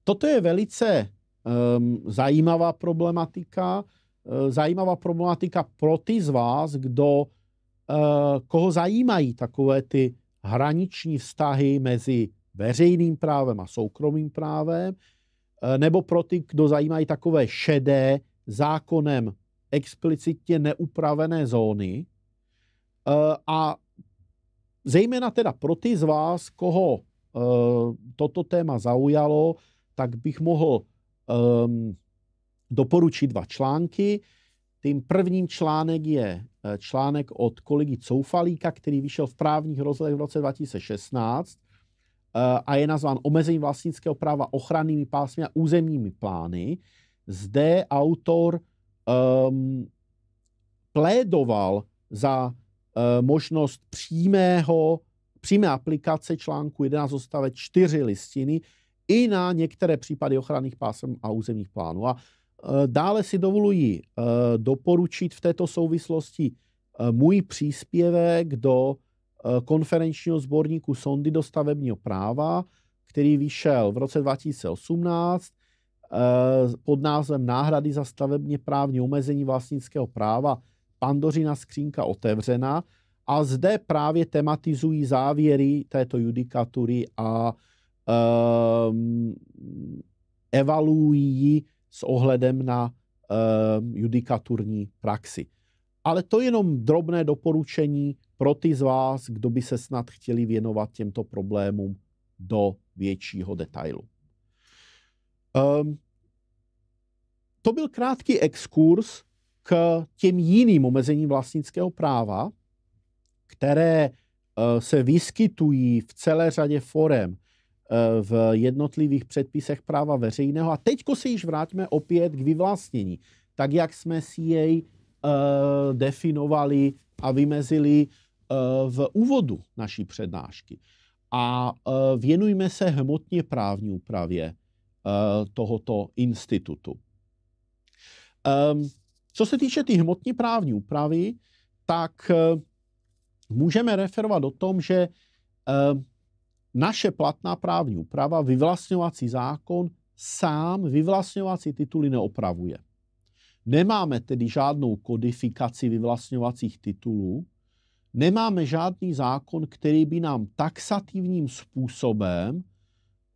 Toto je velice e, zajímavá problematika. E, zajímavá problematika pro ty z vás, kdo, e, koho zajímají takové ty hraniční vztahy mezi veřejným právem a soukromým právem, eh, nebo pro ty, kdo zajímají takové šedé, zákonem explicitně neupravené zóny. Eh, a zejména teda pro ty z vás, koho eh, toto téma zaujalo, tak bych mohl ehm, doporučit dva články. Tím prvním článek je článek od kolegy Coufalíka, který vyšel v právních rozhledech v roce 2016 Eh, a je nazván omezení vlastnického práva ochrannými pásmy a územními plány. Zde autor um, plédoval za uh, možnost přímého, přímé aplikace článku 11 zostavec 4 listiny i na některé případy ochranných pásem a územních plánů. A uh, dále si dovoluji uh, doporučit v této souvislosti uh, můj příspěvek do Eh, konferenčního sborníku Sondy do stavebního práva, který vyšel v roce 2018 eh, pod názvem Náhrady za stavebně právní omezení vlastnického práva Pandořina skřínka otevřena. A zde právě tematizují závěry této judikatury a um, evaluují ji s ohledem na um, judikaturní praxi. Ale to je jenom drobné doporučení pro ty z vás, kdo by se snad chtěli věnovat těmto problémům do většího detailu. Um, to byl krátký exkurs k těm jiným omezením vlastnického práva, které eh, se vyskytují v celé řadě forem eh, v jednotlivých předpisech práva veřejného. A teďko se již vrátíme opět k vyvlastnění, tak jak jsme si jej eh, definovali a vymezili Eh, v úvodu naší přednášky. A eh, věnujme se hmotně právní úpravě eh, tohoto institutu. Ehm, co se týče ty hmotně právní úpravy, tak můžeme referovat o tom, že ehm, naše platná právní úprava, vyvlastňovací zákon, sám vyvlastňovací tituly neopravuje. Nemáme tedy žádnou kodifikaci vyvlastňovacích titulů, nemáme žádný zákon, který by nám taxativním způsobem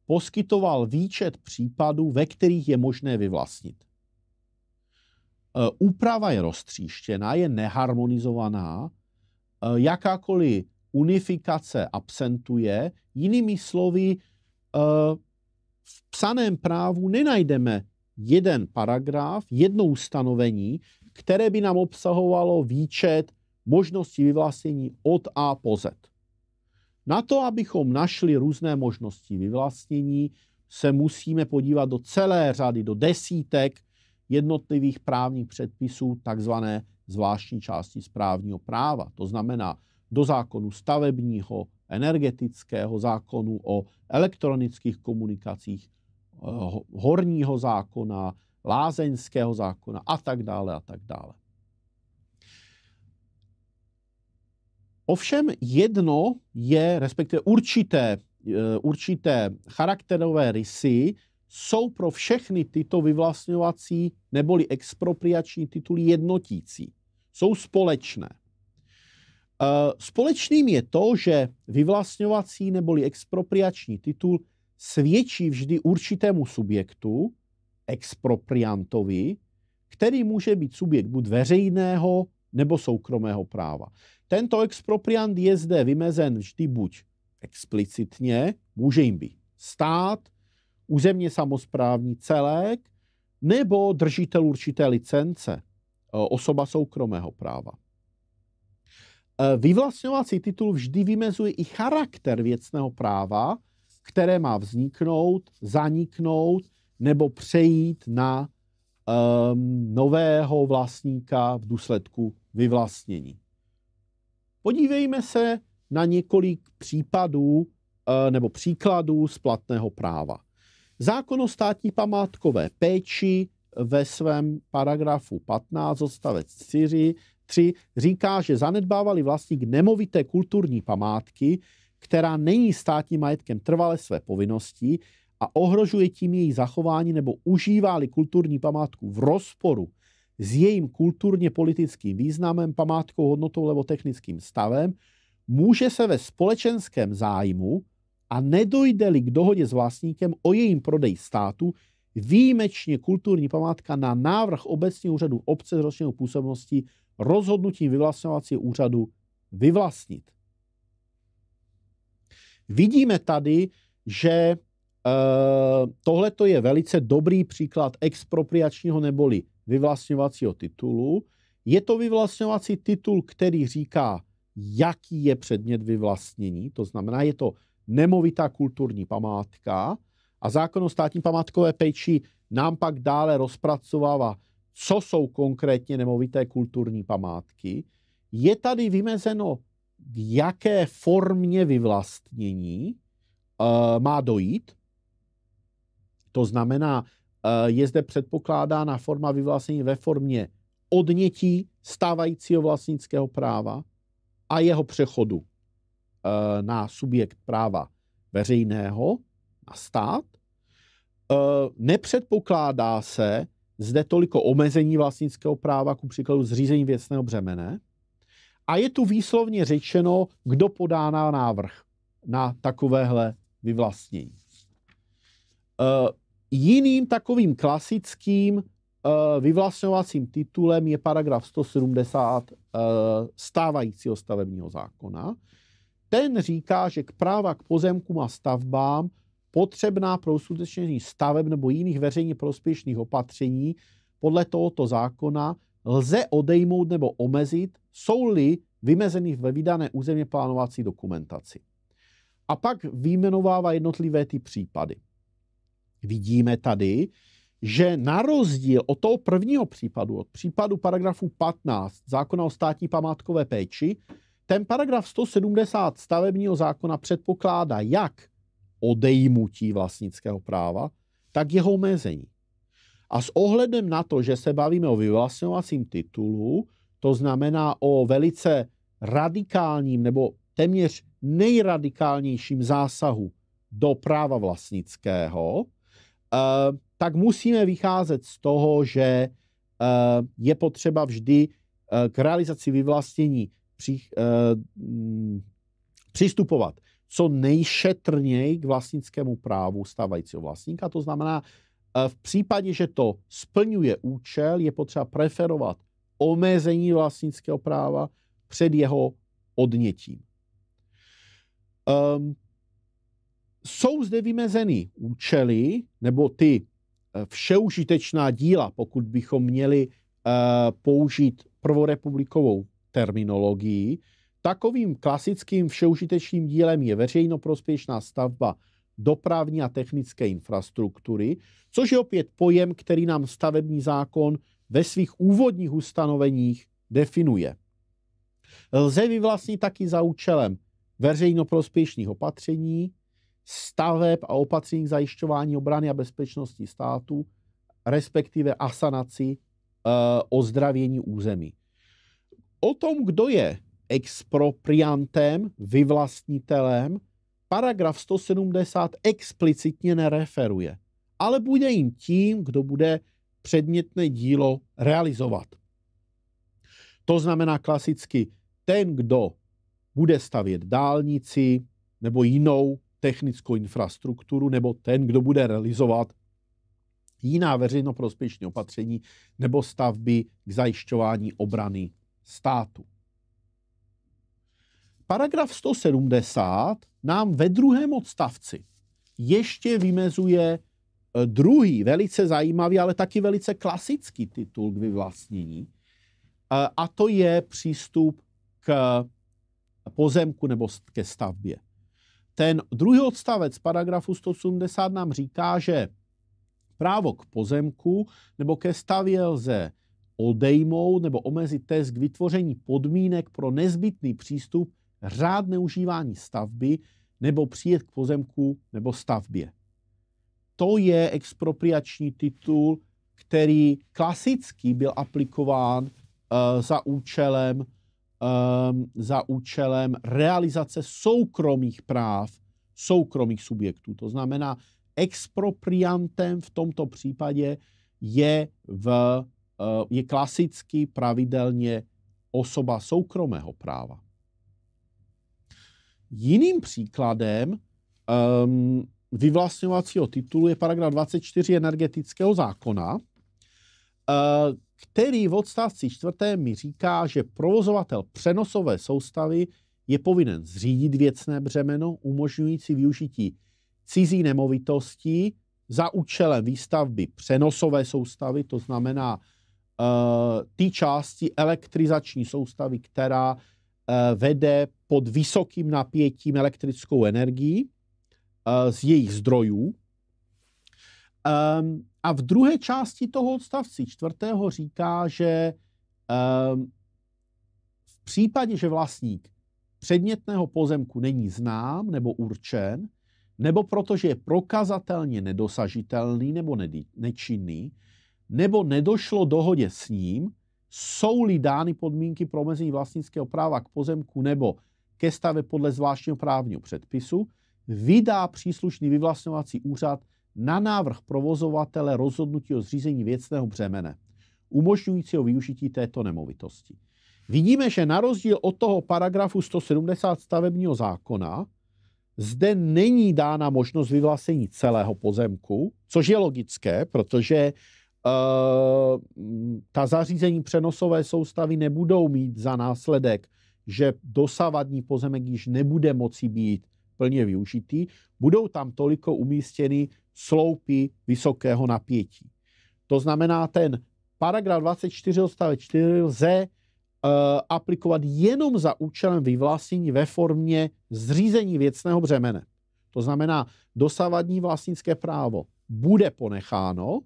poskytoval výčet případů, ve kterých je možné vyvlastnit. E, úprava je roztříštěná, je neharmonizovaná, e, jakákoliv unifikace absentuje. Jinými slovy, e, v psaném právu nenajdeme jeden paragraf, jedno ustanovení, které by nám obsahovalo výčet možnosti vyvlastnění od A po Z. Na to, abychom našli různé možnosti vyvlastnění, se musíme podívat do celé řady, do desítek jednotlivých právních předpisů, takzvané zvláštní části správního práva. To znamená do zákonu stavebního, energetického zákonu o elektronických komunikacích, eh, horního zákona, lázeňského zákona a tak dále a tak dále. Ovšem jedno je, respektive určité, eh, určité charakterové rysy jsou pro všechny tyto vyvlastňovací neboli expropriační tituly jednotící. Jsou společné. Eh, společným je to, že vyvlastňovací neboli expropriační titul svědčí vždy určitému subjektu, expropriantovi, který může být subjekt buď veřejného nebo soukromého práva. Tento expropriant je zde vymezen vždy buď explicitně, může jim být stát, územně samozprávní celek nebo držitel určité licence, e, osoba soukromého práva. E, vyvlastňovací titul vždy vymezuje i charakter věcného práva, které má vzniknout, zaniknout nebo přejít na um, nového vlastníka v důsledku vyvlastnění. Podívejme se na několik případů eh, nebo příkladů z platného práva. Zákon o státní památkové péči ve svém paragrafu 15 odstavec 4 3 říká, že zanedbávali vlastník nemovité kulturní památky, která není státním majetkem trvale své povinnosti a ohrožuje tím její zachování nebo užívali kulturní památku v rozporu s jejím kulturně politickým významem, památkou, hodnotou nebo technickým stavem, může se ve společenském zájmu a nedojde-li k dohodě s vlastníkem o jejím prodej státu, výjimečně kulturní památka na návrh obecního úřadu obce z ročního působnosti rozhodnutím vyvlastňovacího úřadu vyvlastnit. Vidíme tady, že e, tohle je velice dobrý příklad expropriačního neboli vyvlastňovacího titulu. Je to vyvlastňovací titul, který říká, jaký je předmět vyvlastnění, to znamená, je to nemovitá kulturní památka a zákon o státní památkové péči nám pak dále rozpracovává, co jsou konkrétně nemovité kulturní památky. Je tady vymezeno, k jaké formě vyvlastnění e, má dojít. To znamená, Eh, je zde předpokládána forma vyvlastnění ve formě odnětí stávajícího vlastnického práva a jeho přechodu eh, na subjekt práva veřejného, na stát. Eh, nepředpokládá se zde toliko omezení vlastnického práva, ku příkladu zřízení věcného břemene. A je tu výslovně řečeno, kdo podá na návrh na takovéhle vyvlastnění. Jiným takovým klasickým eh, vyvlastňovacím titulem je paragraf 170 eh, stávajícího stavebního zákona. Ten říká, že k práva k pozemkům a stavbám potřebná pro uskutečnění staveb nebo jiných veřejně prospěšných opatření podle tohoto zákona lze odejmout nebo omezit, jsou-li vymezeny ve vydané územně plánovací dokumentaci. A pak vyjmenovává jednotlivé ty případy vidíme tady, že na rozdíl od toho prvního případu, od případu paragrafu 15 zákona o státní památkové péči, ten paragraf 170 stavebního zákona předpokládá jak odejmutí vlastnického práva, tak jeho omezení. A s ohledem na to, že se bavíme o vyvlastňovacím titulu, to znamená o velice radikálním nebo téměř nejradikálnějším zásahu do práva vlastnického, Eh, tak musíme vycházet z toho, že eh, je potřeba vždy eh, k realizaci vyvlastnění při, mm, přistupovat co nejšetrněji k vlastnickému právu stávajícího vlastníka. To znamená, v případě, že to splňuje účel, je potřeba preferovat omezení vlastnického práva před jeho odnětím. Ehm, jsou zde vymezeny účely nebo ty eh, všeužitečná díla, pokud bychom měli eh, použít prvorepublikovou terminologii. Takovým klasickým všeužitečným dílem je veřejnoprospěšná stavba dopravní a technické infrastruktury, což je opět pojem, který nám stavební zákon ve svých úvodních ustanoveních definuje. Lze vyvlastnit taky za účelem veřejnoprospěšných opatření, staveb a opatření k zajišťování obrany a bezpečnosti státu, respektive asanaci e, ozdravění území. O tom, kdo je expropriantem, vyvlastnitelem, paragraf 170 explicitně nereferuje, ale bude jim tím, kdo bude předmětné dílo realizovat. To znamená klasicky ten, kdo bude stavět dálnici nebo jinou technickou infrastrukturu nebo ten, kdo bude realizovat jiná veřejnoprospěšní opatření nebo stavby k zajišťování obrany státu. Paragraf 170 nám ve druhém odstavci ještě vymezuje eh, druhý velice zajímavý, ale taky velice klasický titul k vyvlastnění, eh, a to je přístup k pozemku nebo ke stavbě. Ten druhý odstavec paragrafu 180 nám říká, že právo k pozemku nebo ke stavě lze odejmout nebo omezit test k vytvoření podmínek pro nezbytný přístup, řádné užívání stavby nebo přijet k pozemku nebo stavbě. To je expropriační titul, který klasicky byl aplikován e, za účelem Um, za účelem realizace soukromých práv soukromých subjektů. To znamená, expropriantem v tomto případě je, v, uh, je klasicky pravidelně osoba soukromého práva. Jiným příkladem um, vyvlastňovacího titulu je paragraf 24 energetického zákona, uh, který v odstavci čtvrtém mi říká, že provozovatel přenosové soustavy je povinen zřídit věcné břemeno umožňující využití cizí nemovitosti za účelem výstavby přenosové soustavy, to znamená e, eh, ty části elektrizační soustavy, která e, vede pod vysokým napětím elektrickou energii e, z jejich zdrojů, Um, a v druhé části toho odstavci čtvrtého říká, že um, v případě, že vlastník předmětného pozemku není znám nebo určen, nebo protože je prokazatelně nedosažitelný nebo nečinný, nebo nedošlo dohodě s ním, jsou-li dány podmínky pro omezení vlastnického práva k pozemku nebo ke stave podle zvláštního právního předpisu, vydá příslušný vyvlastňovací úřad na návrh provozovatele rozhodnutí o zřízení věcného břemene, umožňujícího využití této nemovitosti. Vidíme, že na rozdíl od toho paragrafu 170 stavebního zákona, zde není dána možnost vyvlastnění celého pozemku, což je logické, protože uh, ta zařízení přenosové soustavy nebudou mít za následek, že dosavadní pozemek již nebude moci být plně využitý. Budou tam toliko umístěny sloupy vysokého napětí. To znamená, ten paragraf 24 odstavec 4 lze eh, aplikovat jenom za účelem vyvlastnění ve formě zřízení věcného břemene. To znamená, dosavadní vlastnické právo bude ponecháno,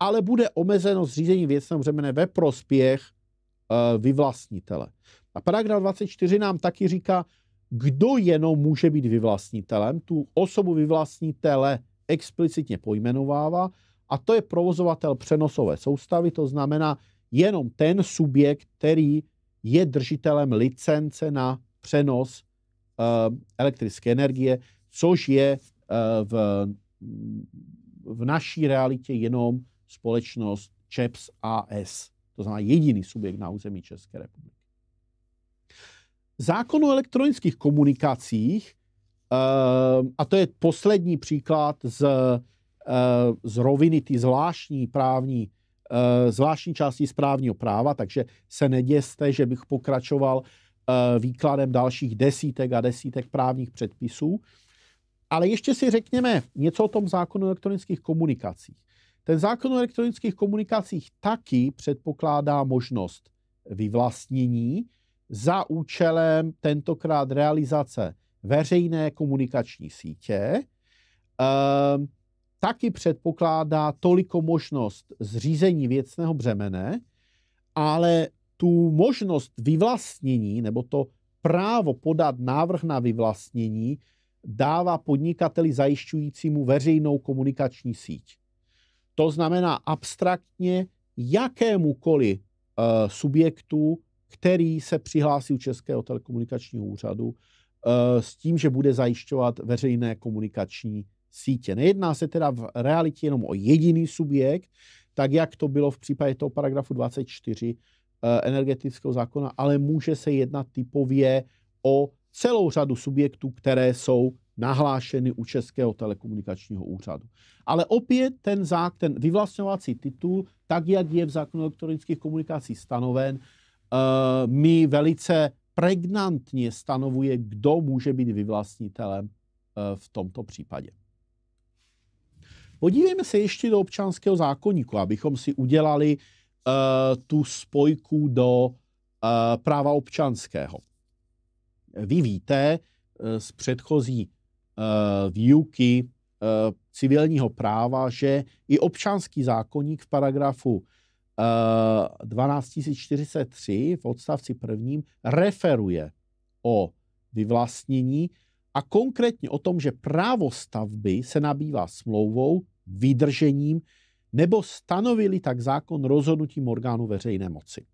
ale bude omezeno zřízení věcného břemene ve prospěch eh, vyvlastnitele. A paragraf 24 nám taky říká, kdo jenom může být vyvlastnitelem, tu osobu vyvlastnitele explicitně pojmenovává a to je provozovatel přenosové soustavy, to znamená jenom ten subjekt, který je držitelem licence na přenos uh, elektrické energie, což je uh, v, v naší realitě jenom společnost ČEPS AS. To znamená jediný subjekt na území České republiky. Zákon o elektronických komunikacích Ehm, a to je poslední příklad z, eh, z roviny ty zvláštní právní eh, zvláštní části správního práva, takže se neděste, že bych pokračoval eh, výkladem dalších desítek a desítek právních předpisů. Ale ještě si řekněme něco o tom zákonu elektronických komunikacích. Ten zákon o elektronických komunikacích taky předpokládá možnost vyvlastnění za účelem tentokrát realizace veřejné komunikační sítě, ehm, taky předpokládá toliko možnost zřízení věcného břemene, ale tu možnost vyvlastnění nebo to právo podat návrh na vyvlastnění dává podnikateli zajišťujícímu veřejnou komunikační síť. To znamená abstraktně jakémukoli e, subjektu, který se přihlásí u Českého telekomunikačního úřadu, Eh, s tím, že bude zajišťovat veřejné komunikační sítě. Nejedná se teda v realitě jenom o jediný subjekt, tak jak to bylo v případě toho paragrafu 24 eh, energetického zákona, ale může se jednat typově o celou řadu subjektů, které jsou nahlášeny u Českého telekomunikačního úřadu. Ale opět ten, zák, ten vyvlastňovací titul, tak jak je v zákonu elektronických komunikací stanoven, eh, my velice pregnantně stanovuje, kdo může být vyvlastnitelem eh, v tomto případě. Podívejme se ještě do občanského zákonníku, abychom si udělali uh, tu spojku do uh, práva občanského. Vy víte uh, z předchozí uh, výuky uh, civilního práva, že i občanský zákonník v paragrafu 12043 eh, v odstavci prvním referuje o vyvlastnění a konkrétně o tom, že právo stavby se nabývá smlouvou, vydržením nebo stanovili tak zákon rozhodnutím orgánu veřejné moci.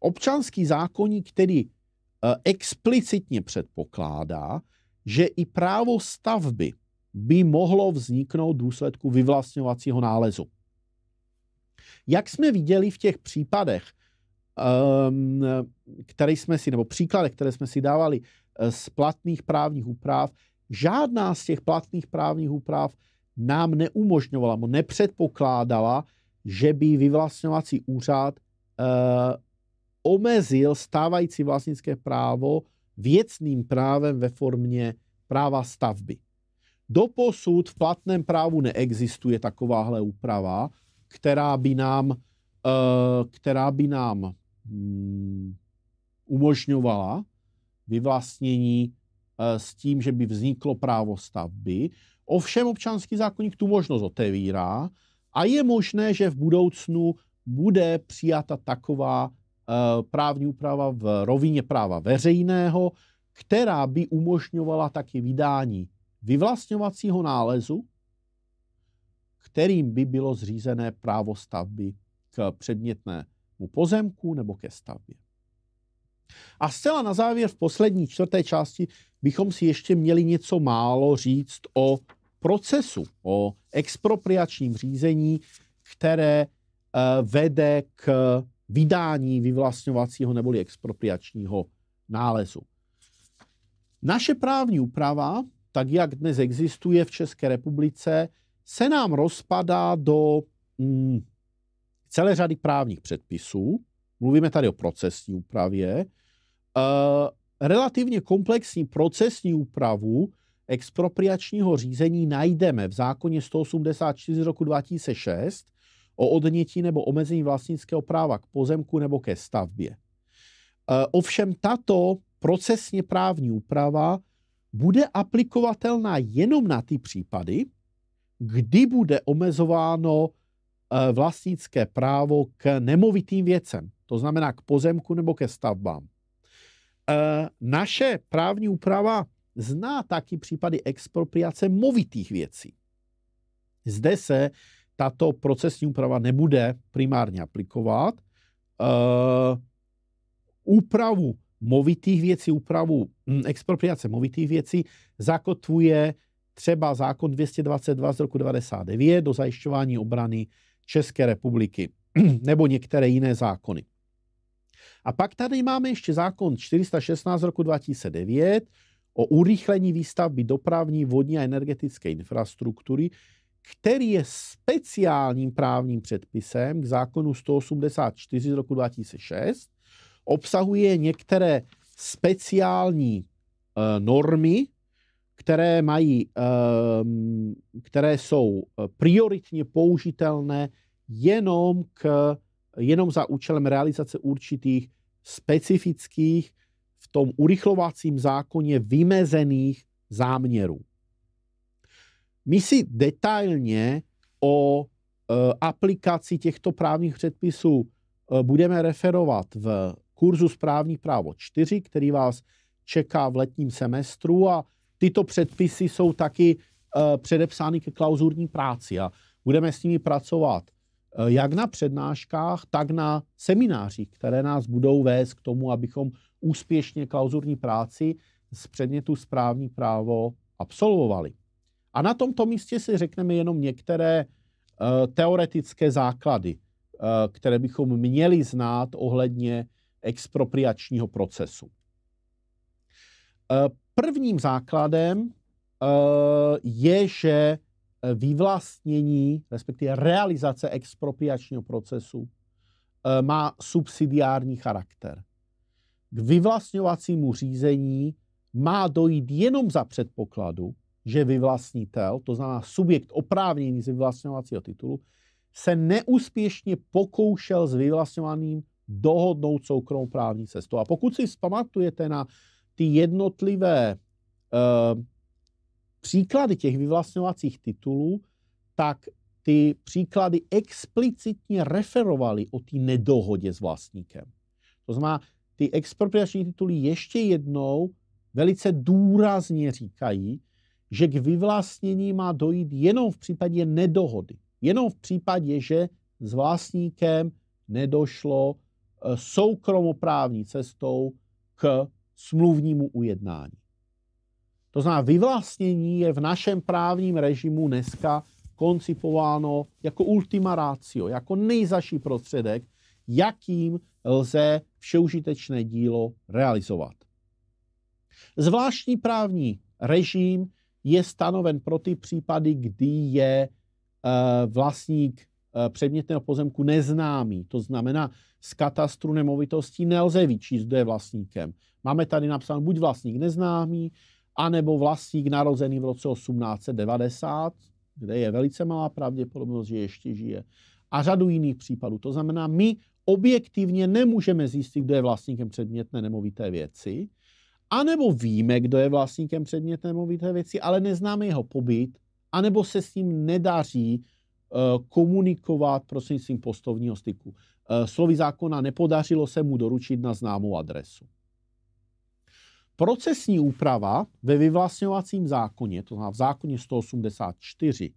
Občanský zákonník tedy eh, explicitně předpokládá, že i právo stavby by mohlo vzniknout důsledku vyvlastňovacího nálezu. Jak jsme viděli v těch případech, ehm, které jsme si, nebo příkladech, které jsme si dávali eh, z platných právních úprav, žádná z těch platných právních úprav nám neumožňovala, nebo nepředpokládala, že by vyvlastňovací úřad eh, omezil stávající vlastnické právo věcným právem ve formě práva stavby. Doposud v platném právu neexistuje takováhle úprava která by nám, eh, která by nám mm, umožňovala vyvlastnění eh, s tím, že by vzniklo právo stavby. Ovšem občanský zákonník tu možnost otevírá a je možné, že v budoucnu bude přijata taková eh, právní úprava v rovině práva veřejného, která by umožňovala taky vydání vyvlastňovacího nálezu kterým by bylo zřízené právo stavby k předmětnému pozemku nebo ke stavbě. A zcela na závěr v poslední čtvrté části bychom si ještě měli něco málo říct o procesu, o expropriačním řízení, které eh, vede k vydání vyvlastňovacího neboli expropriačního nálezu. Naše právní úprava, tak jak dnes existuje v České republice, se nám rozpadá do mm, celé řady právních předpisů. Mluvíme tady o procesní úpravě. E, relativně komplexní procesní úpravu expropriačního řízení najdeme v zákoně 184 roku 2006 o odnětí nebo omezení vlastnického práva k pozemku nebo ke stavbě. E, ovšem tato procesně právní úprava bude aplikovatelná jenom na ty případy, kdy bude omezováno eh, vlastnické právo k nemovitým věcem, to znamená k pozemku nebo ke stavbám. Eh, naše právní úprava zná taky případy expropriace movitých věcí. Zde se tato procesní úprava nebude primárně aplikovat. Eh, úpravu movitých věcí, úpravu hm, expropriace movitých věcí zakotvuje třeba zákon 222 z roku 99 do zajišťování obrany České republiky nebo některé jiné zákony. A pak tady máme ještě zákon 416 z roku 2009 o urychlení výstavby dopravní, vodní a energetické infrastruktury, který je speciálním právním předpisem k zákonu 184 z roku 2006. Obsahuje některé speciální e, normy které mají, ehm, které jsou eh, prioritně použitelné jenom, k, jenom za účelem realizace určitých specifických v tom urychlovacím zákoně vymezených záměrů. My si detailně o eh, aplikaci těchto právních předpisů eh, budeme referovat v kurzu správní právo 4, který vás čeká v letním semestru a tyto předpisy jsou taky eh, předepsány ke klauzurní práci a budeme s nimi pracovat eh, jak na přednáškách, tak na seminářích, které nás budou vést k tomu, abychom úspěšně klauzurní práci z předmětu správní právo absolvovali. A na tomto místě si řekneme jenom některé eh, teoretické základy, které bychom měli znát ohledně expropriačního procesu. Eh, prvním základem eh, je, že eh, vyvlastnění, respektive realizace expropriačního procesu má subsidiární charakter. K vyvlastňovacímu řízení má dojít jenom za předpokladu, že vyvlastnitel, to znamená subjekt oprávněný z vyvlastňovacího titulu, se neúspěšně pokoušel s vyvlastňovaným dohodnout právní cestou. A pokud si pamatujete na ty jednotlivé uh, příklady těch vyvlastňovacích titulů, tak ty příklady explicitně referovaly o té nedohodě s vlastníkem. To znamená, ty expropriační tituly ještě jednou velice důrazně říkají, že k vyvlastnění má dojít jenom v případě nedohody. Jenom v případě, že s vlastníkem nedošlo eh, soukromoprávní cestou k smluvnímu ujednání. To znamená, vyvlastnění je v našem právním režimu dneska koncipováno jako ultima ratio, jako nejzaší prostředek, jakým lze všeužitečné dílo realizovat. Zvláštní právní režim je stanoven pro ty případy, kdy je eh, vlastník eh, předmětného pozemku neznámý. To znamená, z katastru nemovitostí nelze vyčíst, kdo je vlastníkem. Máme tady napsáno buď vlastník neznámý, anebo vlastník narozený v roce 1890, kde je velice malá pravděpodobnost, že ještě žije, a řadu jiných případů. To znamená, my objektivně nemůžeme zjistit, kdo je vlastníkem předmětné nemovité věci, anebo víme, kdo je vlastníkem předmětné nemovité věci, ale neznáme jeho pobyt, anebo se s ním nedaří eh, komunikovat prostřednictvím postovního styku. Eh, slovy zákona nepodařilo se mu doručit na známou adresu. Procesní úprava ve vyvlastňovacím zákoně, to znamená v zákoně 184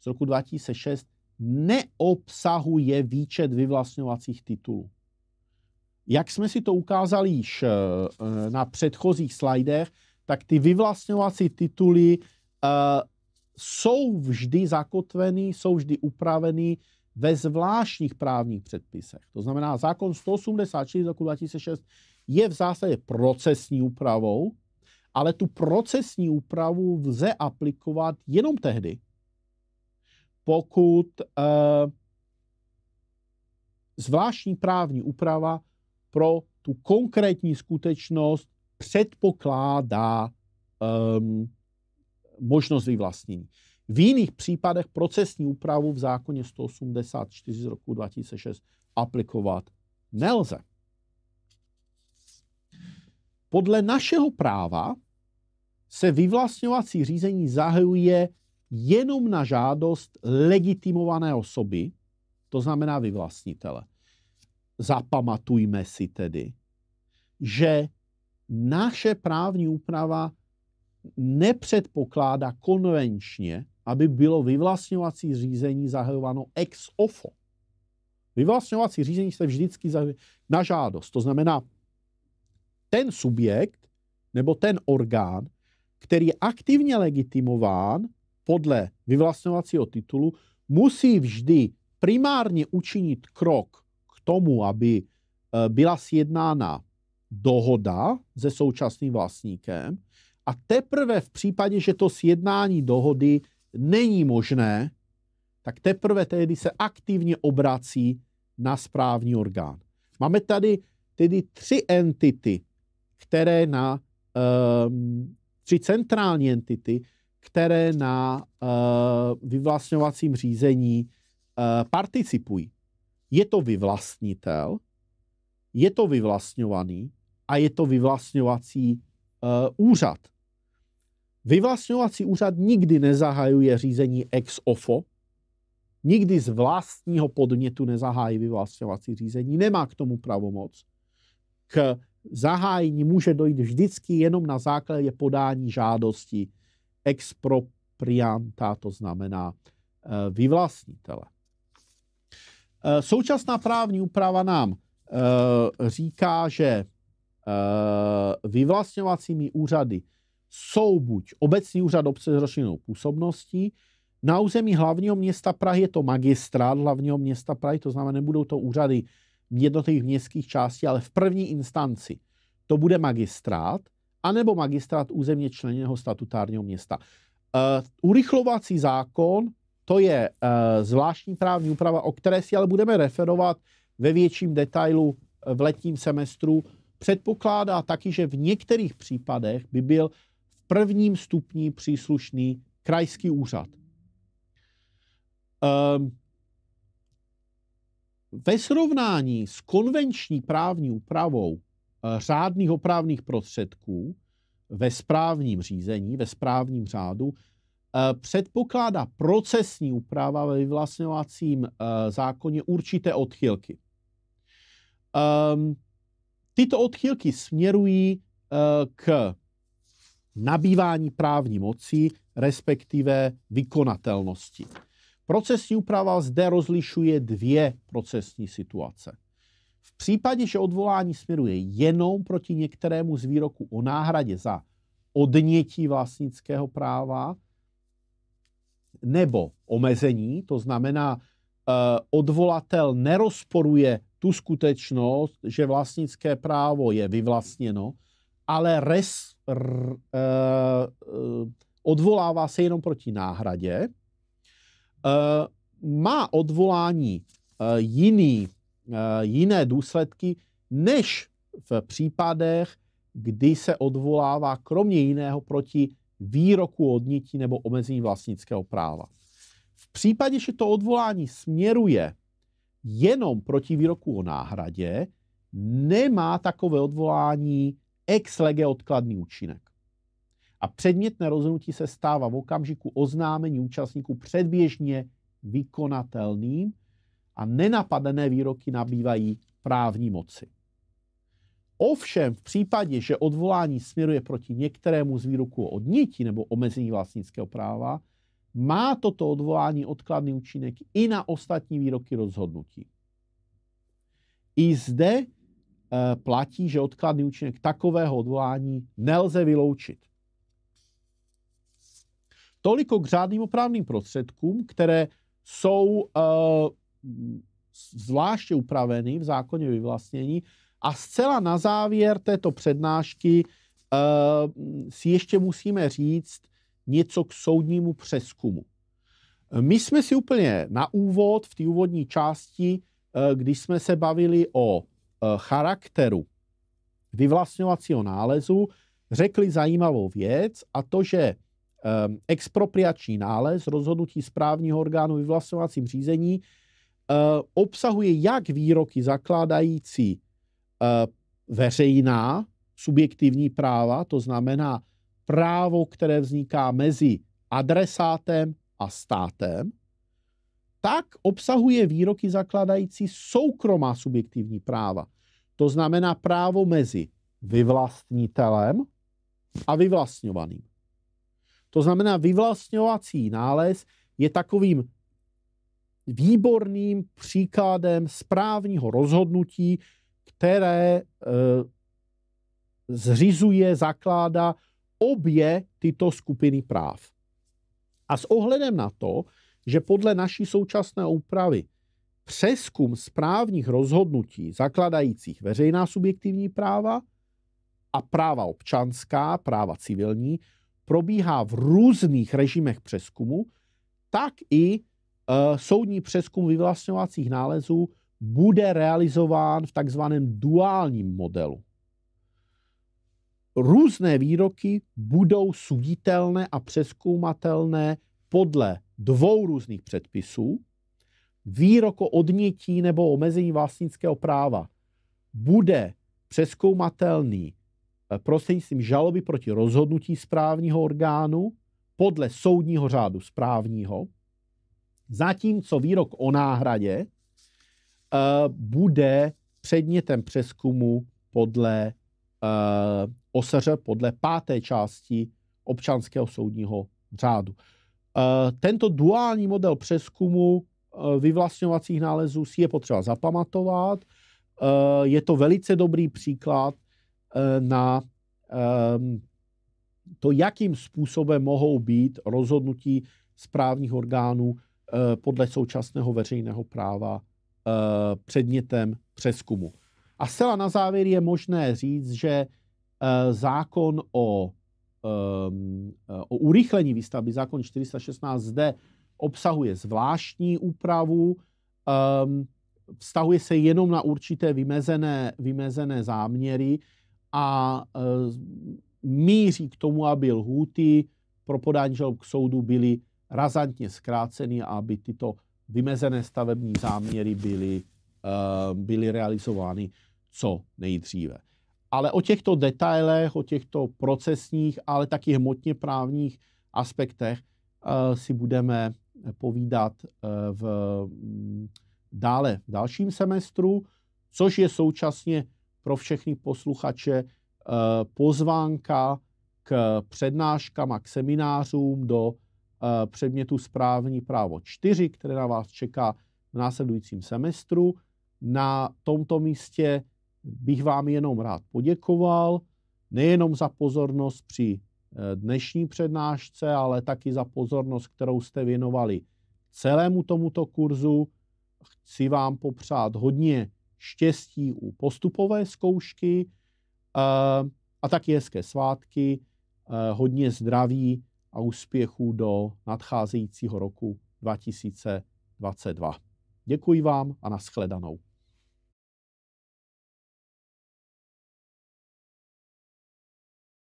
z roku 2006, neobsahuje výčet vyvlastňovacích titulů. Jak jsme si to ukázali již eh, na předchozích slajdech, tak ty vyvlastňovací tituly eh, jsou vždy zakotveny, jsou vždy upraveny ve zvláštních právních předpisech. To znamená, zákon 186 z roku 2006 je v zásadě procesní úpravou, ale tu procesní úpravu lze aplikovat jenom tehdy, pokud eh, zvláštní právní úprava pro tu konkrétní skutečnost předpokládá eh, možnost vyvlastnění v jiných případech procesní úpravu v zákoně 184 z roku 2006 aplikovat nelze. Podle našeho práva se vyvlastňovací řízení zahajuje jenom na žádost legitimované osoby, to znamená vyvlastnitele. Zapamatujme si tedy, že naše právní úprava nepředpokládá konvenčně aby bylo vyvlastňovací řízení zahajováno ex ofo. Vyvlastňovací řízení se vždycky zahajuje na žádost. To znamená, ten subjekt nebo ten orgán, který je aktivně legitimován podle vyvlastňovacího titulu, musí vždy primárně učinit krok k tomu, aby eh, byla sjednána dohoda se současným vlastníkem a teprve v případě, že to sjednání dohody není možné, tak teprve tehdy se aktivně obrací na správní orgán. Máme tady tedy tři entity, které na, um, tři centrální entity, které na uh, vyvlastňovacím řízení uh, participují. Je to vyvlastnitel, je to vyvlastňovaný a je to vyvlastňovací uh, úřad. Vyvlastňovací úřad nikdy nezahajuje řízení ex ofo, nikdy z vlastního podnětu nezahájí vyvlastňovací řízení, nemá k tomu pravomoc. K zahájení může dojít vždycky jenom na základě podání žádosti exproprianta, to znamená eh, vyvlastnitele. Eh, současná právní úprava nám eh, říká, že vyvlastňovacími úřady jsou buď obecní úřad obce s rozšířenou působností, na území hlavního města Prahy je to magistrát hlavního města Prahy, to znamená, nebudou to úřady jednotlivých městských částí, ale v první instanci to bude magistrát, anebo magistrát územně členěného statutárního města. Uh, urychlovací zákon, to je uh, zvláštní právní úprava, o které si ale budeme referovat ve větším detailu eh, v letním semestru, předpokládá taky, že v některých případech by byl prvním stupni příslušný krajský úřad. Um, ve srovnání s konvenční právní úpravou eh, řádných opravných prostředků ve správním řízení, ve správním řádu, eh, předpokládá procesní úprava ve vyvlastňovacím eh, zákoně určité odchylky. Ehm, tyto odchylky směrují k nabývání právní moci, respektive vykonatelnosti. Procesní úprava zde rozlišuje dvě procesní situace. V případě, že odvolání směruje jenom proti některému z výroku o náhradě za odnětí vlastnického práva nebo omezení, to znamená, eh, odvolatel nerozporuje tu skutečnost, že vlastnické právo je vyvlastněno, ale res, r, e, e, odvolává se jenom proti náhradě. E, má odvolání jiný, jiné důsledky než v případech, kdy se odvolává kromě jiného proti výroku odnětí nebo omezení vlastnického práva. V případě, že to odvolání směruje jenom proti výroku o náhradě, nemá takové odvolání ex lege odkladný účinek. A předmětné rozhodnutí se stává v okamžiku oznámení účastníků předběžně vykonatelným a nenapadené výroky nabývají právní moci. Ovšem v případě, že odvolání směruje proti některému z výroků o odnětí nebo omezení vlastnického práva, má toto odvolání odkladný účinek i na ostatní výroky rozhodnutí. I zde Eh, platí, že odkladný účinek takového odvolání nelze vyloučit. Toliko k řádným opravným prostředkům, které jsou eh, zvláště upraveny v zákoně vyvlastnění. A zcela na závěr této přednášky eh, si ještě musíme říct něco k soudnímu přeskumu. My jsme si úplně na úvod, v té úvodní části, když jsme se bavili o Eh, charakteru vyvlastňovacího nálezu řekli zajímavou věc a to, že ehm, expropriační nález rozhodnutí správního orgánu vyvlastňovacím řízení eh, obsahuje jak výroky zakládající eh, veřejná subjektivní práva, to znamená právo, které vzniká mezi adresátem a státem, tak obsahuje výroky zakladající soukromá subjektivní práva. To znamená právo mezi vyvlastnitelem a vyvlastňovaným. To znamená, vyvlastňovací nález je takovým výborným příkladem správního rozhodnutí, které e, zřizuje, zakládá obě tyto skupiny práv. A s ohledem na to, že podle naší současné úpravy přeskum správních rozhodnutí zakladajících veřejná subjektivní práva a práva občanská, práva civilní, probíhá v různých režimech přeskumu, tak i e, soudní přeskum vyvlastňovacích nálezů bude realizován v takzvaném duálním modelu. Různé výroky budou suditelné a přeskoumatelné podle dvou různých předpisů, výrok o odnětí nebo omezení vlastnického práva bude přeskoumatelný eh, prostřednictvím žaloby proti rozhodnutí správního orgánu podle soudního řádu správního, zatímco výrok o náhradě eh, bude předmětem přeskumu podle eh, osaře, podle páté části občanského soudního řádu. Eh, tento duální model přeskumu eh, vyvlastňovacích nálezů si je potřeba zapamatovat. Eh, je to velice dobrý příklad na ehm, to, jakým způsobem mohou být rozhodnutí správních orgánů podle současného veřejného práva předmětem přeskumu. A zcela na závěr je možné říct, že zákon o Ehm, e, o urychlení výstavby zákon 416 zde obsahuje zvláštní úpravu, ehm, vztahuje se jenom na určité vymezené, vymezené záměry a e, míří k tomu, aby lhůty pro podání žalob k soudu byly razantně zkráceny a aby tyto vymezené stavební záměry byly, e, byly realizovány co nejdříve. Ale o těchto detailech, o těchto procesních, ale taky hmotně právních aspektech eh, si budeme povídat eh, v, mm, dále v dalším semestru, což je současně pro všechny posluchače eh, pozvánka k přednáškám a k seminářům do předmětu správní právo 4, které na vás čeká v následujícím semestru. Na tomto místě bych vám jenom rád poděkoval, nejenom za pozornost při eh, dnešní přednášce, ale taky za pozornost, kterou jste věnovali celému tomuto kurzu. Chci vám popřát hodně štěstí u postupové zkoušky eh, a taky hezké svátky, eh, hodně zdraví a úspěchů do nadcházejícího roku 2022. Děkuji vám a nashledanou.